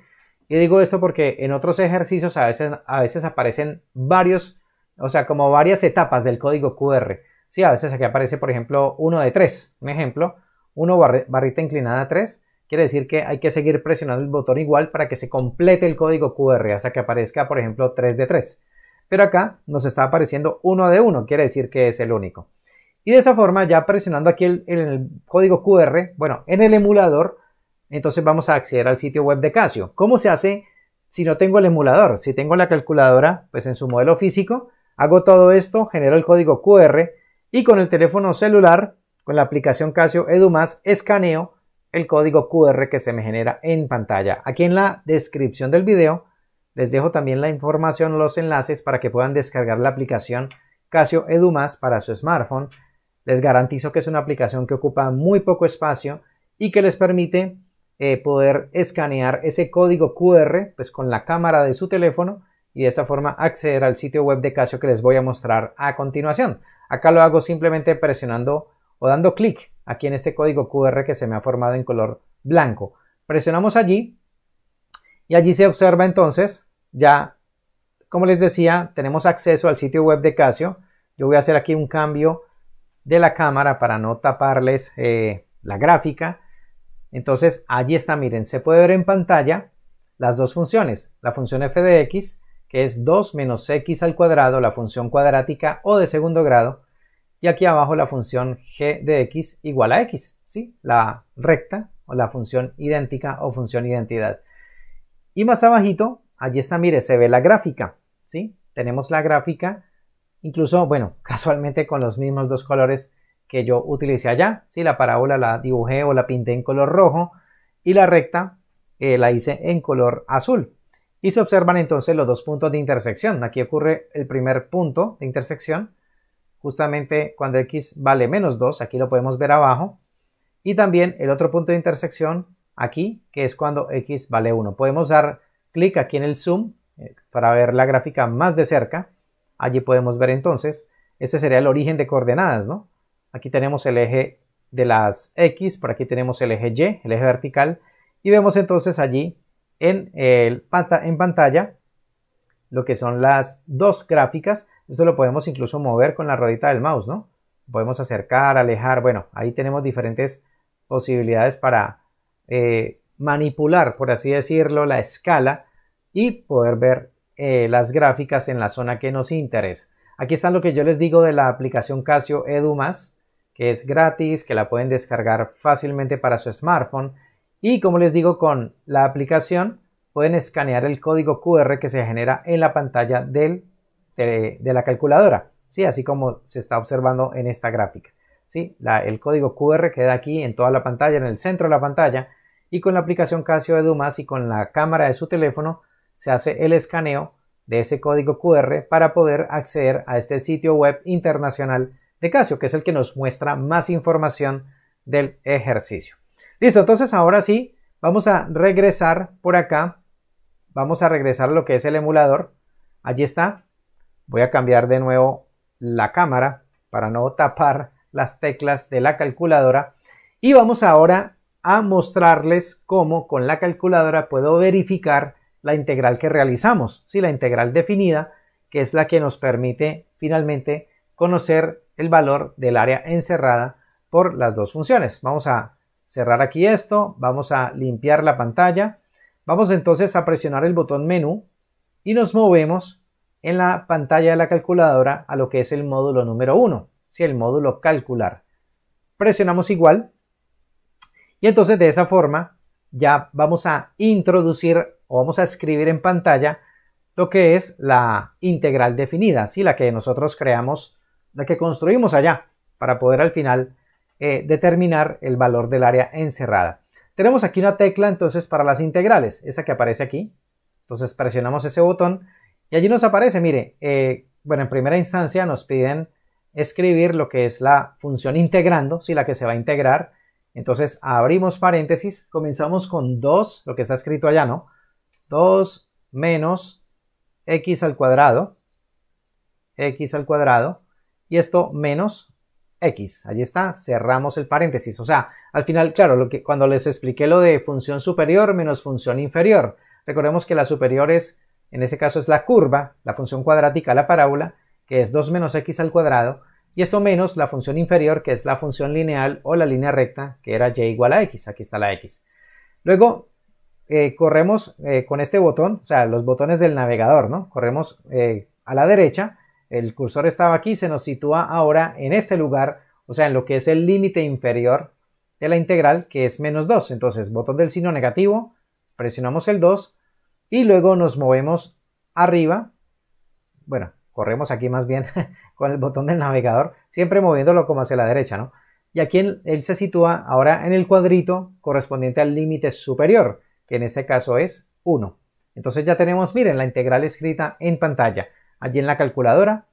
Y digo esto porque en otros ejercicios a veces, a veces aparecen varios, o sea, como varias etapas del código QR. Sí, a veces aquí aparece, por ejemplo, 1 de 3. Un ejemplo, 1 barrita inclinada 3. Quiere decir que hay que seguir presionando el botón igual para que se complete el código QR hasta que aparezca, por ejemplo, 3 de 3. Pero acá nos está apareciendo 1 de 1, quiere decir que es el único. Y de esa forma, ya presionando aquí el, el código QR, bueno, en el emulador, entonces vamos a acceder al sitio web de Casio. ¿Cómo se hace si no tengo el emulador? Si tengo la calculadora, pues en su modelo físico, hago todo esto, genero el código QR, y con el teléfono celular, con la aplicación Casio EduMás, escaneo el código QR que se me genera en pantalla. Aquí en la descripción del video les dejo también la información, los enlaces para que puedan descargar la aplicación Casio EduMás para su smartphone. Les garantizo que es una aplicación que ocupa muy poco espacio y que les permite eh, poder escanear ese código QR pues con la cámara de su teléfono y de esa forma acceder al sitio web de Casio que les voy a mostrar a continuación. Acá lo hago simplemente presionando o dando clic aquí en este código QR que se me ha formado en color blanco. Presionamos allí y allí se observa entonces ya, como les decía, tenemos acceso al sitio web de Casio. Yo voy a hacer aquí un cambio de la cámara para no taparles eh, la gráfica. Entonces allí está, miren, se puede ver en pantalla las dos funciones, la función f de x que es 2 menos x al cuadrado, la función cuadrática o de segundo grado, y aquí abajo la función g de x igual a x, ¿sí? La recta o la función idéntica o función identidad. Y más abajito, allí está, mire, se ve la gráfica, ¿sí? Tenemos la gráfica, incluso, bueno, casualmente con los mismos dos colores que yo utilicé allá, ¿sí? La parábola la dibujé o la pinté en color rojo y la recta eh, la hice en color azul, y se observan entonces los dos puntos de intersección. Aquí ocurre el primer punto de intersección, justamente cuando x vale menos 2, aquí lo podemos ver abajo. Y también el otro punto de intersección aquí, que es cuando x vale 1. Podemos dar clic aquí en el zoom eh, para ver la gráfica más de cerca. Allí podemos ver entonces, este sería el origen de coordenadas, ¿no? Aquí tenemos el eje de las X, por aquí tenemos el eje Y, el eje vertical, y vemos entonces allí en, pantalla lo que son las dos gráficas. Esto lo podemos incluso mover con la rodita del mouse, ¿no? Podemos acercar, alejar, bueno, ahí tenemos diferentes posibilidades para eh, manipular, por así decirlo, la escala y poder ver eh, las gráficas en la zona que nos interesa. Aquí está lo que yo les digo de la aplicación Casio Edumas que es gratis, que la pueden descargar fácilmente para su smartphone, y como les digo, con la aplicación pueden escanear el código QR que se genera en la pantalla de, la calculadora, ¿sí? así como se está observando en esta gráfica. ¿sí? el código QR queda aquí en toda la pantalla, en el centro de la pantalla, y con la aplicación Casio de Dumas y con la cámara de su teléfono se hace el escaneo de ese código QR para poder acceder a este sitio web internacional de Casio, que es el que nos muestra más información del ejercicio. Listo, entonces ahora sí, vamos a regresar por acá. Vamos a regresar a lo que es el emulador. Allí está. Voy a cambiar de nuevo la cámara para no tapar las teclas de la calculadora. Y vamos ahora a mostrarles cómo con la calculadora puedo verificar la integral que realizamos. Si la integral definida, que es la que nos permite finalmente conocer el valor del área encerrada por las dos funciones. Vamos a cerrar aquí esto, vamos a limpiar la pantalla, vamos entonces a presionar el botón menú y nos movemos en la pantalla de la calculadora a lo que es el módulo número 1, si el módulo calcular. Presionamos igual y entonces de esa forma ya vamos a introducir o vamos a escribir en pantalla lo que es la integral definida, si la que nosotros creamos, la que construimos allá para poder al final eh, determinar el valor del área encerrada. Tenemos aquí una tecla entonces para las integrales, esa que aparece aquí. Entonces presionamos ese botón y allí nos aparece, mire, eh, bueno, en primera instancia nos piden escribir lo que es la función integrando, si sí, la que se va a integrar. Entonces abrimos paréntesis, comenzamos con 2, lo que está escrito allá, ¿no? 2 menos x al cuadrado, x al cuadrado, y esto menos x. Allí está, cerramos el paréntesis. O sea, al final, claro, lo que, cuando les expliqué lo de función superior menos función inferior, recordemos que la superior es, en ese caso es la curva, la función cuadrática la parábola, que es 2 menos x al cuadrado, y esto menos la función inferior, que es la función lineal o la línea recta, que era y igual a x. Aquí está la x. Luego eh, corremos eh, con este botón, o sea, los botones del navegador, ¿no? Corremos eh, a la derecha el cursor estaba aquí, se nos sitúa ahora en este lugar, o sea, en lo que es el límite inferior de la integral, que es menos 2. Entonces, botón del signo negativo, presionamos el 2 y luego nos movemos arriba. Bueno, corremos aquí más bien con el botón del navegador, siempre moviéndolo como hacia la derecha, ¿no? Y aquí él se sitúa ahora en el cuadrito correspondiente al límite superior, que en este caso es 1. Entonces ya tenemos, miren, la integral escrita en pantalla allí en la calculadora,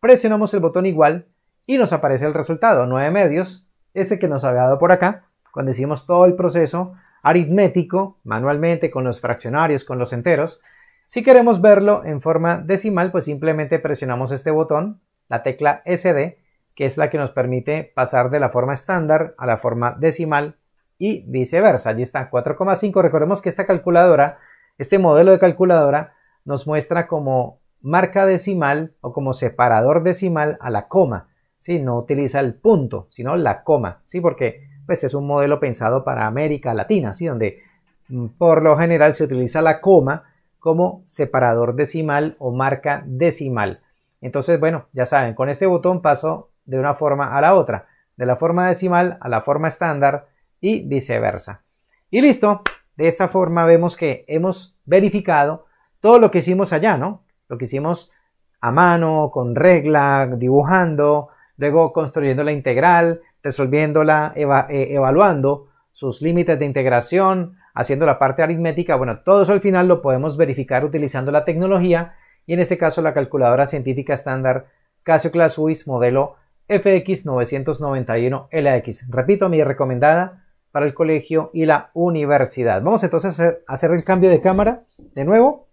presionamos el botón igual y nos aparece el resultado, 9 medios, este que nos había dado por acá, cuando hicimos todo el proceso aritmético manualmente con los fraccionarios, con los enteros. Si queremos verlo en forma decimal, pues simplemente presionamos este botón, la tecla SD, que es la que nos permite pasar de la forma estándar a la forma decimal y viceversa. Allí está 4,5. Recordemos que esta calculadora, este modelo de calculadora, nos muestra como marca decimal o como separador decimal a la coma. ¿sí? No utiliza el punto, sino la coma, ¿sí? porque pues, es un modelo pensado para América Latina, ¿sí? donde mm, por lo general se utiliza la coma como separador decimal o marca decimal. Entonces, bueno, ya saben, con este botón paso de una forma a la otra, de la forma decimal a la forma estándar y viceversa. Y listo, de esta forma vemos que hemos verificado todo lo que hicimos allá, ¿no? Lo que hicimos a mano, con regla, dibujando, luego construyendo la integral, resolviéndola, eh, evaluando sus límites de integración, haciendo la parte aritmética. Bueno, todo eso al final lo podemos verificar utilizando la tecnología y en este caso la calculadora científica estándar Casio ClassWiz modelo FX991LX. Repito, mi recomendada para el colegio y la universidad. Vamos entonces a hacer el cambio de cámara de nuevo.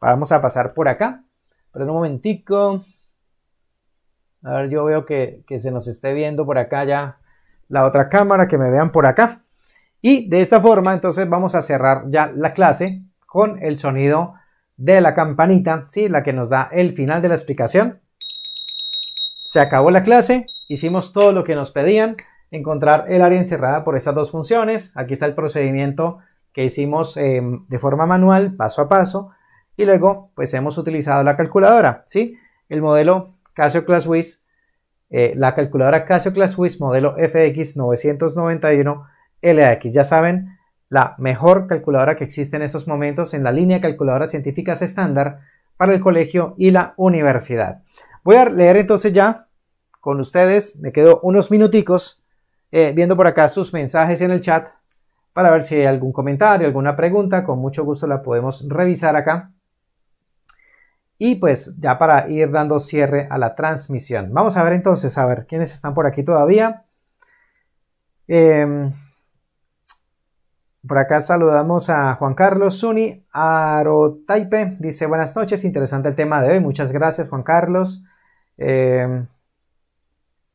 Vamos a pasar por acá. Pero un momentico. A ver, yo veo que, se nos esté viendo por acá ya la otra cámara, que me vean por acá. Y de esta forma, entonces vamos a cerrar ya la clase con el sonido de la campanita, ¿sí? la que nos da el final de la explicación. Se acabó la clase, hicimos todo lo que nos pedían, encontrar el área encerrada por estas dos funciones. Aquí está el procedimiento que hicimos eh, de forma manual, paso a paso y luego pues hemos utilizado la calculadora, ¿sí? El modelo Casio ClassWiz, eh, la calculadora Casio ClassWiz modelo FX991 LAX, ya saben, la mejor calculadora que existe en estos momentos en la línea de calculadoras científicas estándar para el colegio y la universidad. Voy a leer entonces ya con ustedes, me quedo unos minuticos eh, viendo por acá sus mensajes en el chat para ver si hay algún comentario, alguna pregunta, con mucho gusto la podemos revisar acá. Y pues ya para ir dando cierre a la transmisión. Vamos a ver entonces, a ver quiénes están por aquí todavía. Em, por acá saludamos a Juan Carlos Zuni Arotaipe. Dice buenas noches, interesante el tema de hoy. Muchas gracias Juan Carlos. Em,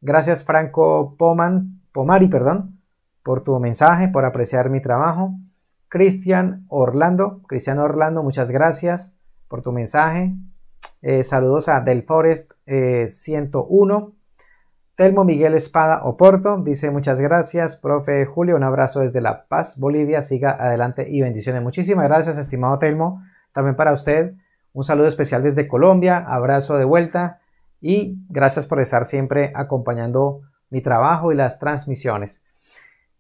gracias Franco Pomari, perdón, por tu mensaje, por apreciar mi trabajo. Cristian Orlando, Cristian Orlando, muchas gracias por tu mensaje. Eh, saludos a Del Forest 101. Eh, Telmo Miguel Espada Oporto dice muchas gracias, profe Julio, un abrazo desde La Paz, Bolivia, siga adelante y bendiciones. Muchísimas gracias, estimado Telmo, también para usted. Un saludo especial desde Colombia, abrazo de vuelta y gracias por estar siempre acompañando mi trabajo y las transmisiones.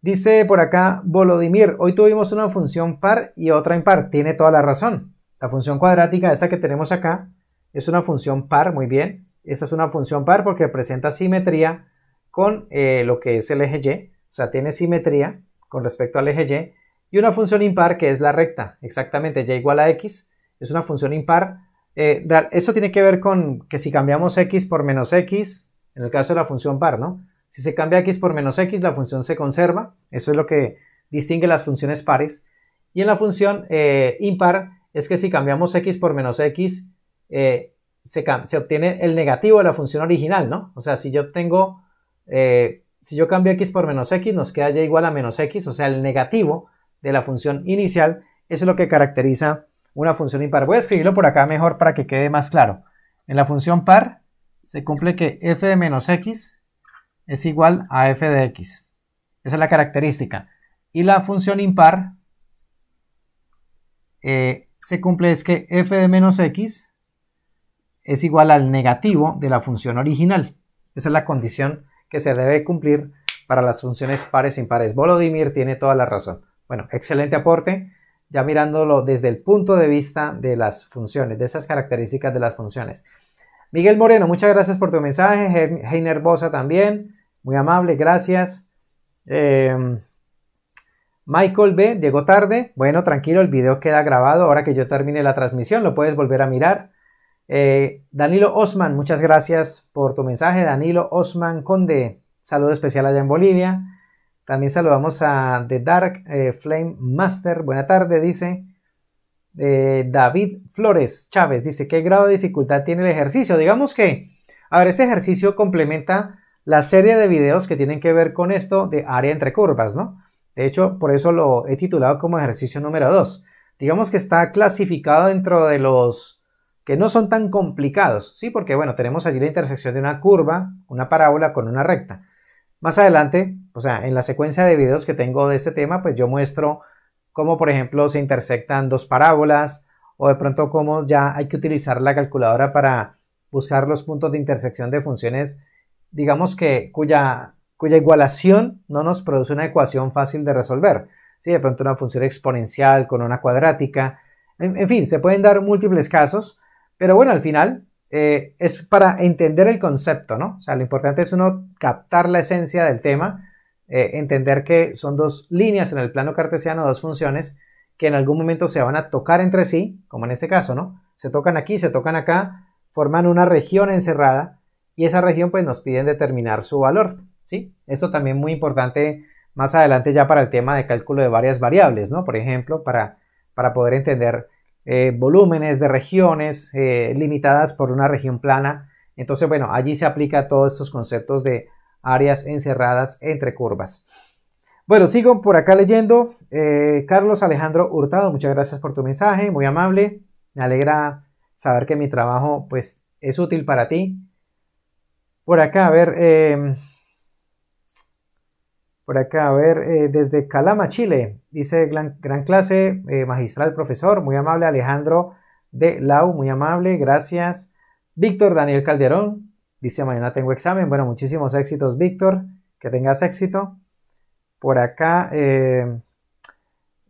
Dice por acá Volodimir, hoy tuvimos una función par y otra impar. Tiene toda la razón. La función cuadrática, esta que tenemos acá, es una función par, muy bien. Esa es una función par porque presenta simetría con eh, lo que es el eje Y, o sea, tiene simetría con respecto al eje Y, y una función impar que es la recta, exactamente, Y igual a X, es una función impar. Eh, esto tiene que ver con que si cambiamos X por menos X, en el caso de la función par, ¿no? Si se cambia X por menos X, la función se conserva, eso es lo que distingue las funciones pares. Y en la función eh, impar es que si cambiamos X por menos X, eh, se, obtiene el negativo de la función original, ¿no? O sea, si yo tengo, eh, si yo cambio x por menos x, nos queda y igual a menos x, o sea, el negativo de la función inicial, eso es lo que caracteriza una función impar. Voy a escribirlo por acá mejor para que quede más claro. En la función par se cumple que f de menos x es igual a f de x. Esa es la característica. Y la función impar eh, se cumple es que f de menos x es igual al negativo de la función original. Esa es la condición que se debe cumplir para las funciones pares e impares. Volodymyr tiene toda la razón. Bueno, excelente aporte. Ya mirándolo desde el punto de vista de las funciones, de esas características de las funciones. Miguel Moreno, muchas gracias por tu mensaje. Heiner Bosa también, muy amable, gracias. Em, Michael B, llegó tarde. Bueno, tranquilo, el video queda grabado. Ahora que yo termine la transmisión, lo puedes volver a mirar. Eh, Danilo Osman, muchas gracias por tu mensaje. Danilo Osman Conde, saludo especial allá en Bolivia. También saludamos a The Dark eh, Flame Master. Buena tarde, dice. Eh, David Flores Chávez dice, ¿qué grado de dificultad tiene el ejercicio? Digamos que, a ver, este ejercicio complementa la serie de videos que tienen que ver con esto de área entre curvas, ¿no? De hecho, por eso lo he titulado como ejercicio número 2. Digamos que está clasificado dentro de los que no son tan complicados, ¿sí? Porque, bueno, tenemos allí la intersección de una curva, una parábola con una recta. Más adelante, o sea, en la secuencia de videos que tengo de este tema, pues yo muestro cómo, por ejemplo, se intersectan dos parábolas o de pronto cómo ya hay que utilizar la calculadora para buscar los puntos de intersección de funciones, digamos que cuya, cuya igualación no nos produce una ecuación fácil de resolver. Sí, de pronto una función exponencial con una cuadrática. en fin, se pueden dar múltiples casos pero bueno, al final eh, es para entender el concepto, ¿no? O sea, lo importante es uno captar la esencia del tema, eh, entender que son dos líneas en el plano cartesiano, dos funciones que en algún momento se van a tocar entre sí, como en este caso, ¿no? Se tocan aquí, se tocan acá, forman una región encerrada y esa región pues nos piden determinar su valor, ¿sí? Esto también muy importante más adelante ya para el tema de cálculo de varias variables, ¿no? Por ejemplo, para, para poder entender eh, volúmenes de regiones eh, limitadas por una región plana. Entonces, bueno, allí se aplica todos estos conceptos de áreas encerradas entre curvas. Bueno, sigo por acá leyendo. Eh, Carlos Alejandro Hurtado, muchas gracias por tu mensaje, muy amable. Me alegra saber que mi trabajo pues, es útil para ti. Por acá, a ver, por acá, a ver, eh, desde Calama, Chile, dice gran, clase, eh, magistral profesor, muy amable Alejandro de Lau, muy amable, gracias. Víctor Daniel Calderón, dice mañana tengo examen, bueno, muchísimos éxitos Víctor, que tengas éxito. Por acá eh,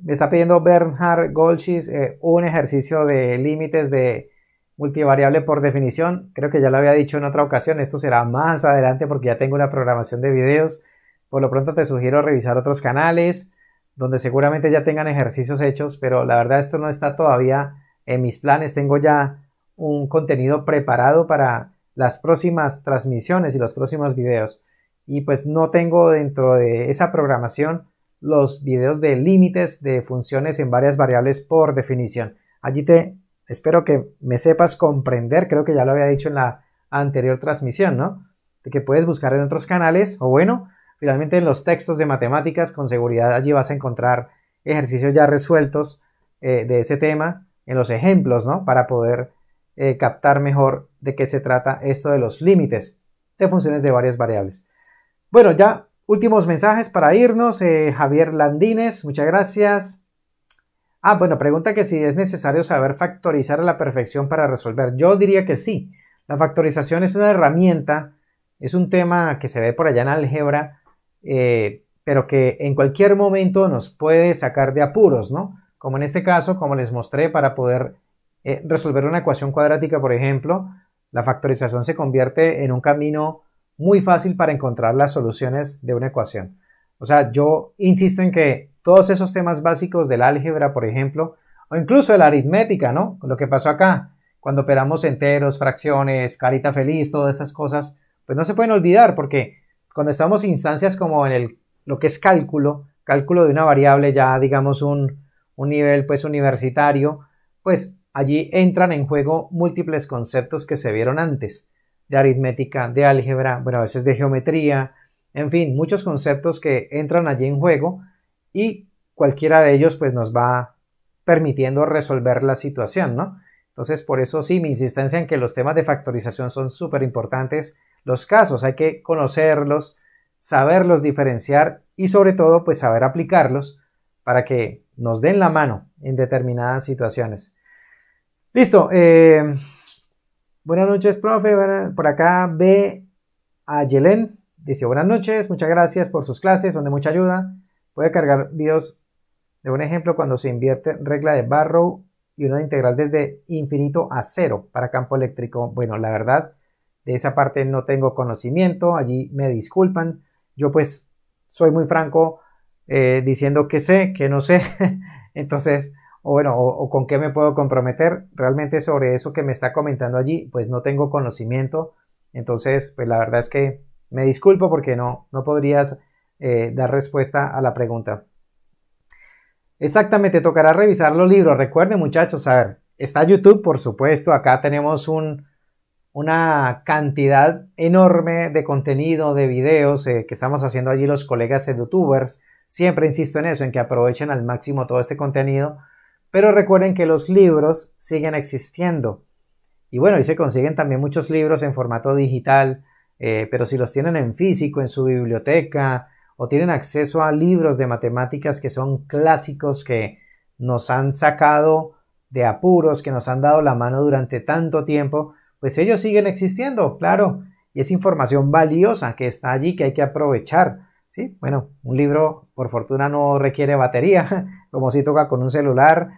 me está pidiendo Bernhard Golchis un ejercicio de límites de multivariable por definición, creo que ya lo había dicho en otra ocasión, esto será más adelante porque ya tengo una programación de videos por lo pronto te sugiero revisar otros canales donde seguramente ya tengan ejercicios hechos, pero la verdad esto no está todavía en mis planes. Tengo ya un contenido preparado para las próximas transmisiones y los próximos videos. Y pues no tengo dentro de esa programación los videos de límites de funciones en varias variables por definición. Allí te espero que me sepas comprender, creo que ya lo había dicho en la anterior transmisión, ¿no? De que puedes buscar en otros canales o bueno, Finalmente, en los textos de matemáticas, con seguridad allí vas a encontrar ejercicios ya resueltos eh, de ese tema, en los ejemplos, ¿no? Para poder eh, captar mejor de qué se trata esto de los límites de funciones de varias variables. Bueno, ya últimos mensajes para irnos. Eh, Javier Landines, muchas gracias. Ah, bueno, pregunta que si es necesario saber factorizar a la perfección para resolver. Yo diría que sí. La factorización es una herramienta, es un tema que se ve por allá en álgebra, eh, pero que en cualquier momento nos puede sacar de apuros, ¿no? Como en este caso, como les mostré, para poder eh, resolver una ecuación cuadrática, por ejemplo, la factorización se convierte en un camino muy fácil para encontrar las soluciones de una ecuación. O sea, yo insisto en que todos esos temas básicos del álgebra, por ejemplo, o incluso de la aritmética, ¿no? Lo que pasó acá, cuando operamos enteros, fracciones, carita feliz, todas esas cosas, pues no se pueden olvidar porque cuando estamos instancias como en el, lo que es cálculo, cálculo de una variable ya digamos un, nivel pues universitario, pues allí entran en juego múltiples conceptos que se vieron antes, de aritmética, de álgebra, bueno, a veces de geometría, en fin, muchos conceptos que entran allí en juego y cualquiera de ellos pues nos va permitiendo resolver la situación, ¿no? Entonces, por eso sí, mi insistencia en que los temas de factorización son súper importantes. Los casos hay que conocerlos, saberlos diferenciar y sobre todo, pues saber aplicarlos para que nos den la mano en determinadas situaciones. Listo. Eh, buenas noches, profe. Por acá ve a Yelén. Dice, buenas noches, muchas gracias por sus clases, son de mucha ayuda. Puede cargar videos de un ejemplo cuando se invierte regla de Barrow y una integral desde infinito a cero para campo eléctrico. Bueno, la verdad, de esa parte no tengo conocimiento, allí me disculpan. Yo pues soy muy franco eh, diciendo que sé, que no sé. Entonces, o bueno, o, con qué me puedo comprometer. Realmente sobre eso que me está comentando allí, pues no tengo conocimiento. Entonces, pues la verdad es que me disculpo porque no, no podrías eh, dar respuesta a la pregunta. Exactamente, tocará revisar los libros. Recuerden muchachos, a ver, está YouTube, por supuesto, acá tenemos una cantidad enorme de contenido, de videos eh, que estamos haciendo allí los colegas de youtubers. Siempre insisto en eso, en que aprovechen al máximo todo este contenido. Pero recuerden que los libros siguen existiendo. Y bueno, y se consiguen también muchos libros en formato digital, eh, pero si los tienen en físico, en su biblioteca, o tienen acceso a libros de matemáticas que son clásicos que nos han sacado de apuros, que nos han dado la mano durante tanto tiempo, pues ellos siguen existiendo, claro, y es información valiosa que está allí, que hay que aprovechar. Sí, bueno, un libro por fortuna no requiere batería, como si toca con un celular,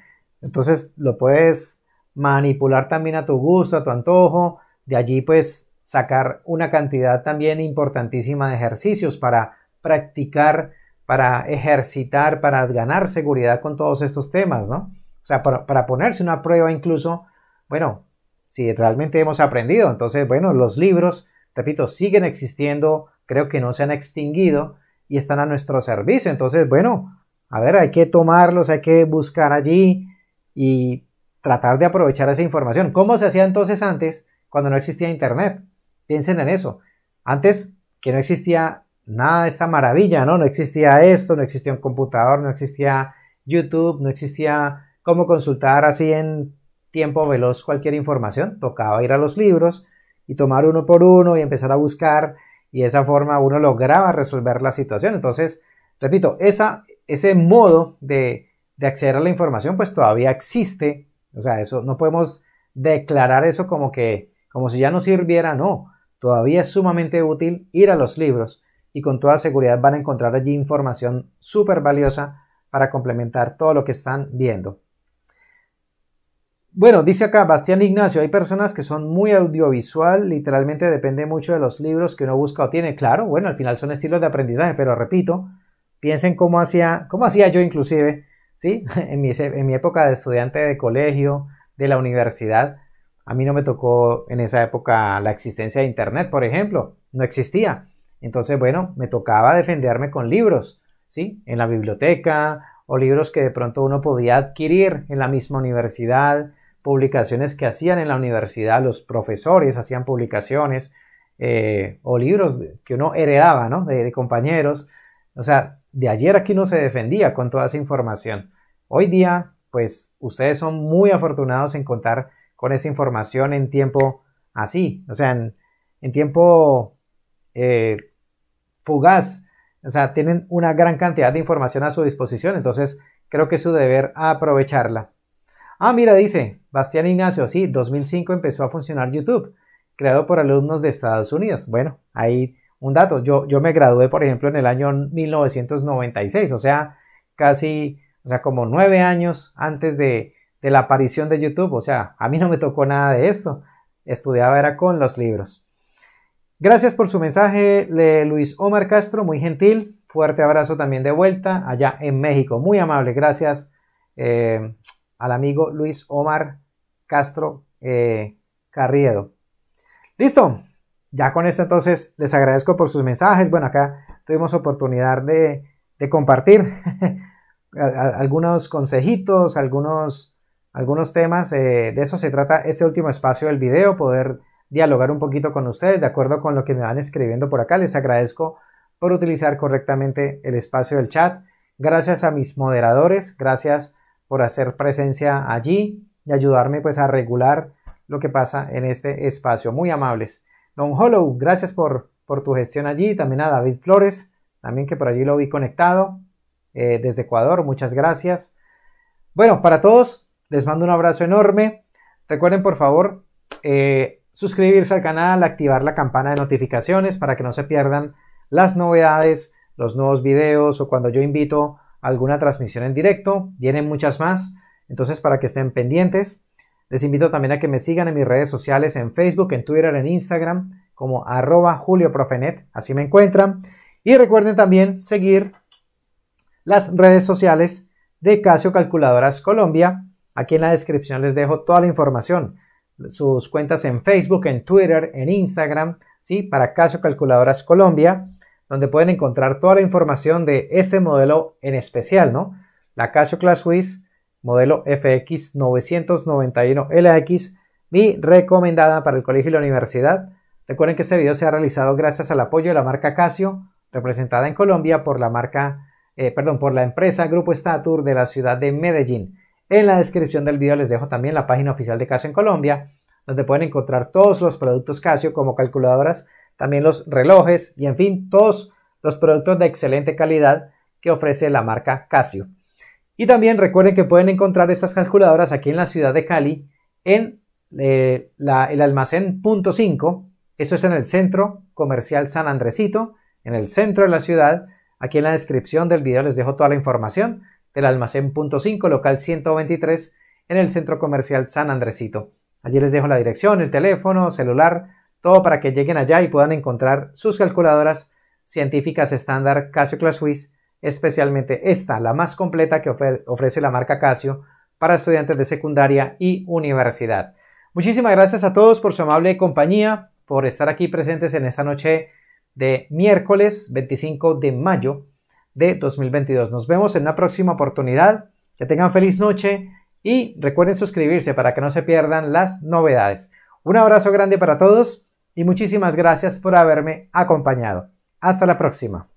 entonces lo puedes manipular también a tu gusto, a tu antojo, de allí pues sacar una cantidad también importantísima de ejercicios para practicar, para ejercitar, para ganar seguridad con todos estos temas, ¿no? O sea, para, ponerse una prueba incluso, bueno, si realmente hemos aprendido, entonces, bueno, los libros, repito, siguen existiendo, creo que no se han extinguido y están a nuestro servicio. Entonces, bueno, a ver, hay que tomarlos, hay que buscar allí y tratar de aprovechar esa información. ¿Cómo se hacía entonces antes cuando no existía Internet? Piensen en eso. Antes que no existía nada de esta maravilla, ¿no? No existía esto, no existía un computador, no existía YouTube, no existía cómo consultar así en tiempo veloz cualquier información. Tocaba ir a los libros y tomar uno por uno y empezar a buscar y de esa forma uno lograba resolver la situación. Entonces, repito, ese modo de, de acceder a la información pues todavía existe. O sea, eso no podemos declarar eso como que, como si ya no sirviera, no. Todavía es sumamente útil ir a los libros, y con toda seguridad van a encontrar allí información súper valiosa para complementar todo lo que están viendo. Bueno, dice acá Bastián Ignacio, hay personas que son muy audiovisual, literalmente depende mucho de los libros que uno busca o tiene. Claro, bueno, al final son estilos de aprendizaje, pero repito, piensen cómo hacía, cómo hacía yo inclusive, ¿sí? En mi, en mi época de estudiante de colegio, de la universidad, a mí no me tocó en esa época la existencia de Internet, por ejemplo, no existía. Entonces, bueno, me tocaba defenderme con libros, ¿sí? En la biblioteca o libros que de pronto uno podía adquirir en la misma universidad, publicaciones que hacían en la universidad, los profesores hacían publicaciones eh, o libros que uno heredaba, ¿no? De, compañeros. O sea, de ayer aquí uno se defendía con toda esa información. Hoy día, pues ustedes son muy afortunados en contar con esa información en tiempo así, o sea, en tiempo eh, fugaz, o sea, tienen una gran cantidad de información a su disposición, entonces creo que es su deber aprovecharla. Ah, mira, dice Bastián Ignacio, sí, 2005 empezó a funcionar YouTube, creado por alumnos de Estados Unidos. Bueno, ahí un dato, yo, yo me gradué, por ejemplo, en el año 1996, o sea, casi, o sea, como nueve años antes de, de la aparición de YouTube, o sea, a mí no me tocó nada de esto, estudiaba era con los libros. Gracias por su mensaje, Luis Omar Castro, muy gentil. Fuerte abrazo también de vuelta allá en México. Muy amable, gracias eh, al amigo Luis Omar Castro eh, Carriedo. Listo, ya con esto entonces les agradezco por sus mensajes. Bueno, acá tuvimos oportunidad de, compartir algunos consejitos, algunos, algunos temas. Eh, de eso se trata este último espacio del video, poder dialogar un poquito con ustedes, de acuerdo con lo que me van escribiendo por acá. Les agradezco por utilizar correctamente el espacio del chat. Gracias a mis moderadores, gracias por hacer presencia allí y ayudarme pues a regular lo que pasa en este espacio. Muy amables. Don Hollow, gracias por, por tu gestión allí. También a David Flores, también que por allí lo vi conectado eh, desde Ecuador. Muchas gracias. Bueno, para todos, les mando un abrazo enorme. Recuerden por favor eh, suscribirse al canal, activar la campana de notificaciones para que no se pierdan las novedades, los nuevos videos o cuando yo invito alguna transmisión en directo. Vienen muchas más, entonces para que estén pendientes. Les invito también a que me sigan en mis redes sociales, en Facebook, en Twitter, en Instagram, como arroba julioprofenet, así me encuentran. Y recuerden también seguir las redes sociales de Casio Calculadoras Colombia. Aquí en la descripción les dejo toda la información sus cuentas en Facebook, en Twitter, en Instagram, ¿sí? para Casio Calculadoras Colombia, donde pueden encontrar toda la información de este modelo en especial, ¿no? La Casio Class modelo FX 991 LX, mi recomendada para el colegio y la universidad. Recuerden que este video se ha realizado gracias al apoyo de la marca Casio, representada en Colombia por la marca, eh, perdón, por la empresa Grupo Statur de la ciudad de Medellín. En la descripción del video les dejo también la página oficial de Casio en Colombia, donde pueden encontrar todos los productos Casio como calculadoras, también los relojes y en fin, todos los productos de excelente calidad que ofrece la marca Casio. Y también recuerden que pueden encontrar estas calculadoras aquí en la ciudad de Cali en eh, el almacén punto 5. Esto es en el centro comercial San Andresito, en el centro de la ciudad. Aquí en la descripción del video les dejo toda la información. El almacén punto 5, local 123, en el centro comercial San Andresito. Allí les dejo la dirección, el teléfono, celular, todo para que lleguen allá y puedan encontrar sus calculadoras científicas estándar Casio Class especialmente esta, la más completa que ofrece la marca Casio para estudiantes de secundaria y universidad. Muchísimas gracias a todos por su amable compañía, por estar aquí presentes en esta noche de miércoles 25 de mayo de 2022. Nos vemos en la próxima oportunidad. Que tengan feliz noche y recuerden suscribirse para que no se pierdan las novedades. Un abrazo grande para todos y muchísimas gracias por haberme acompañado. Hasta la próxima.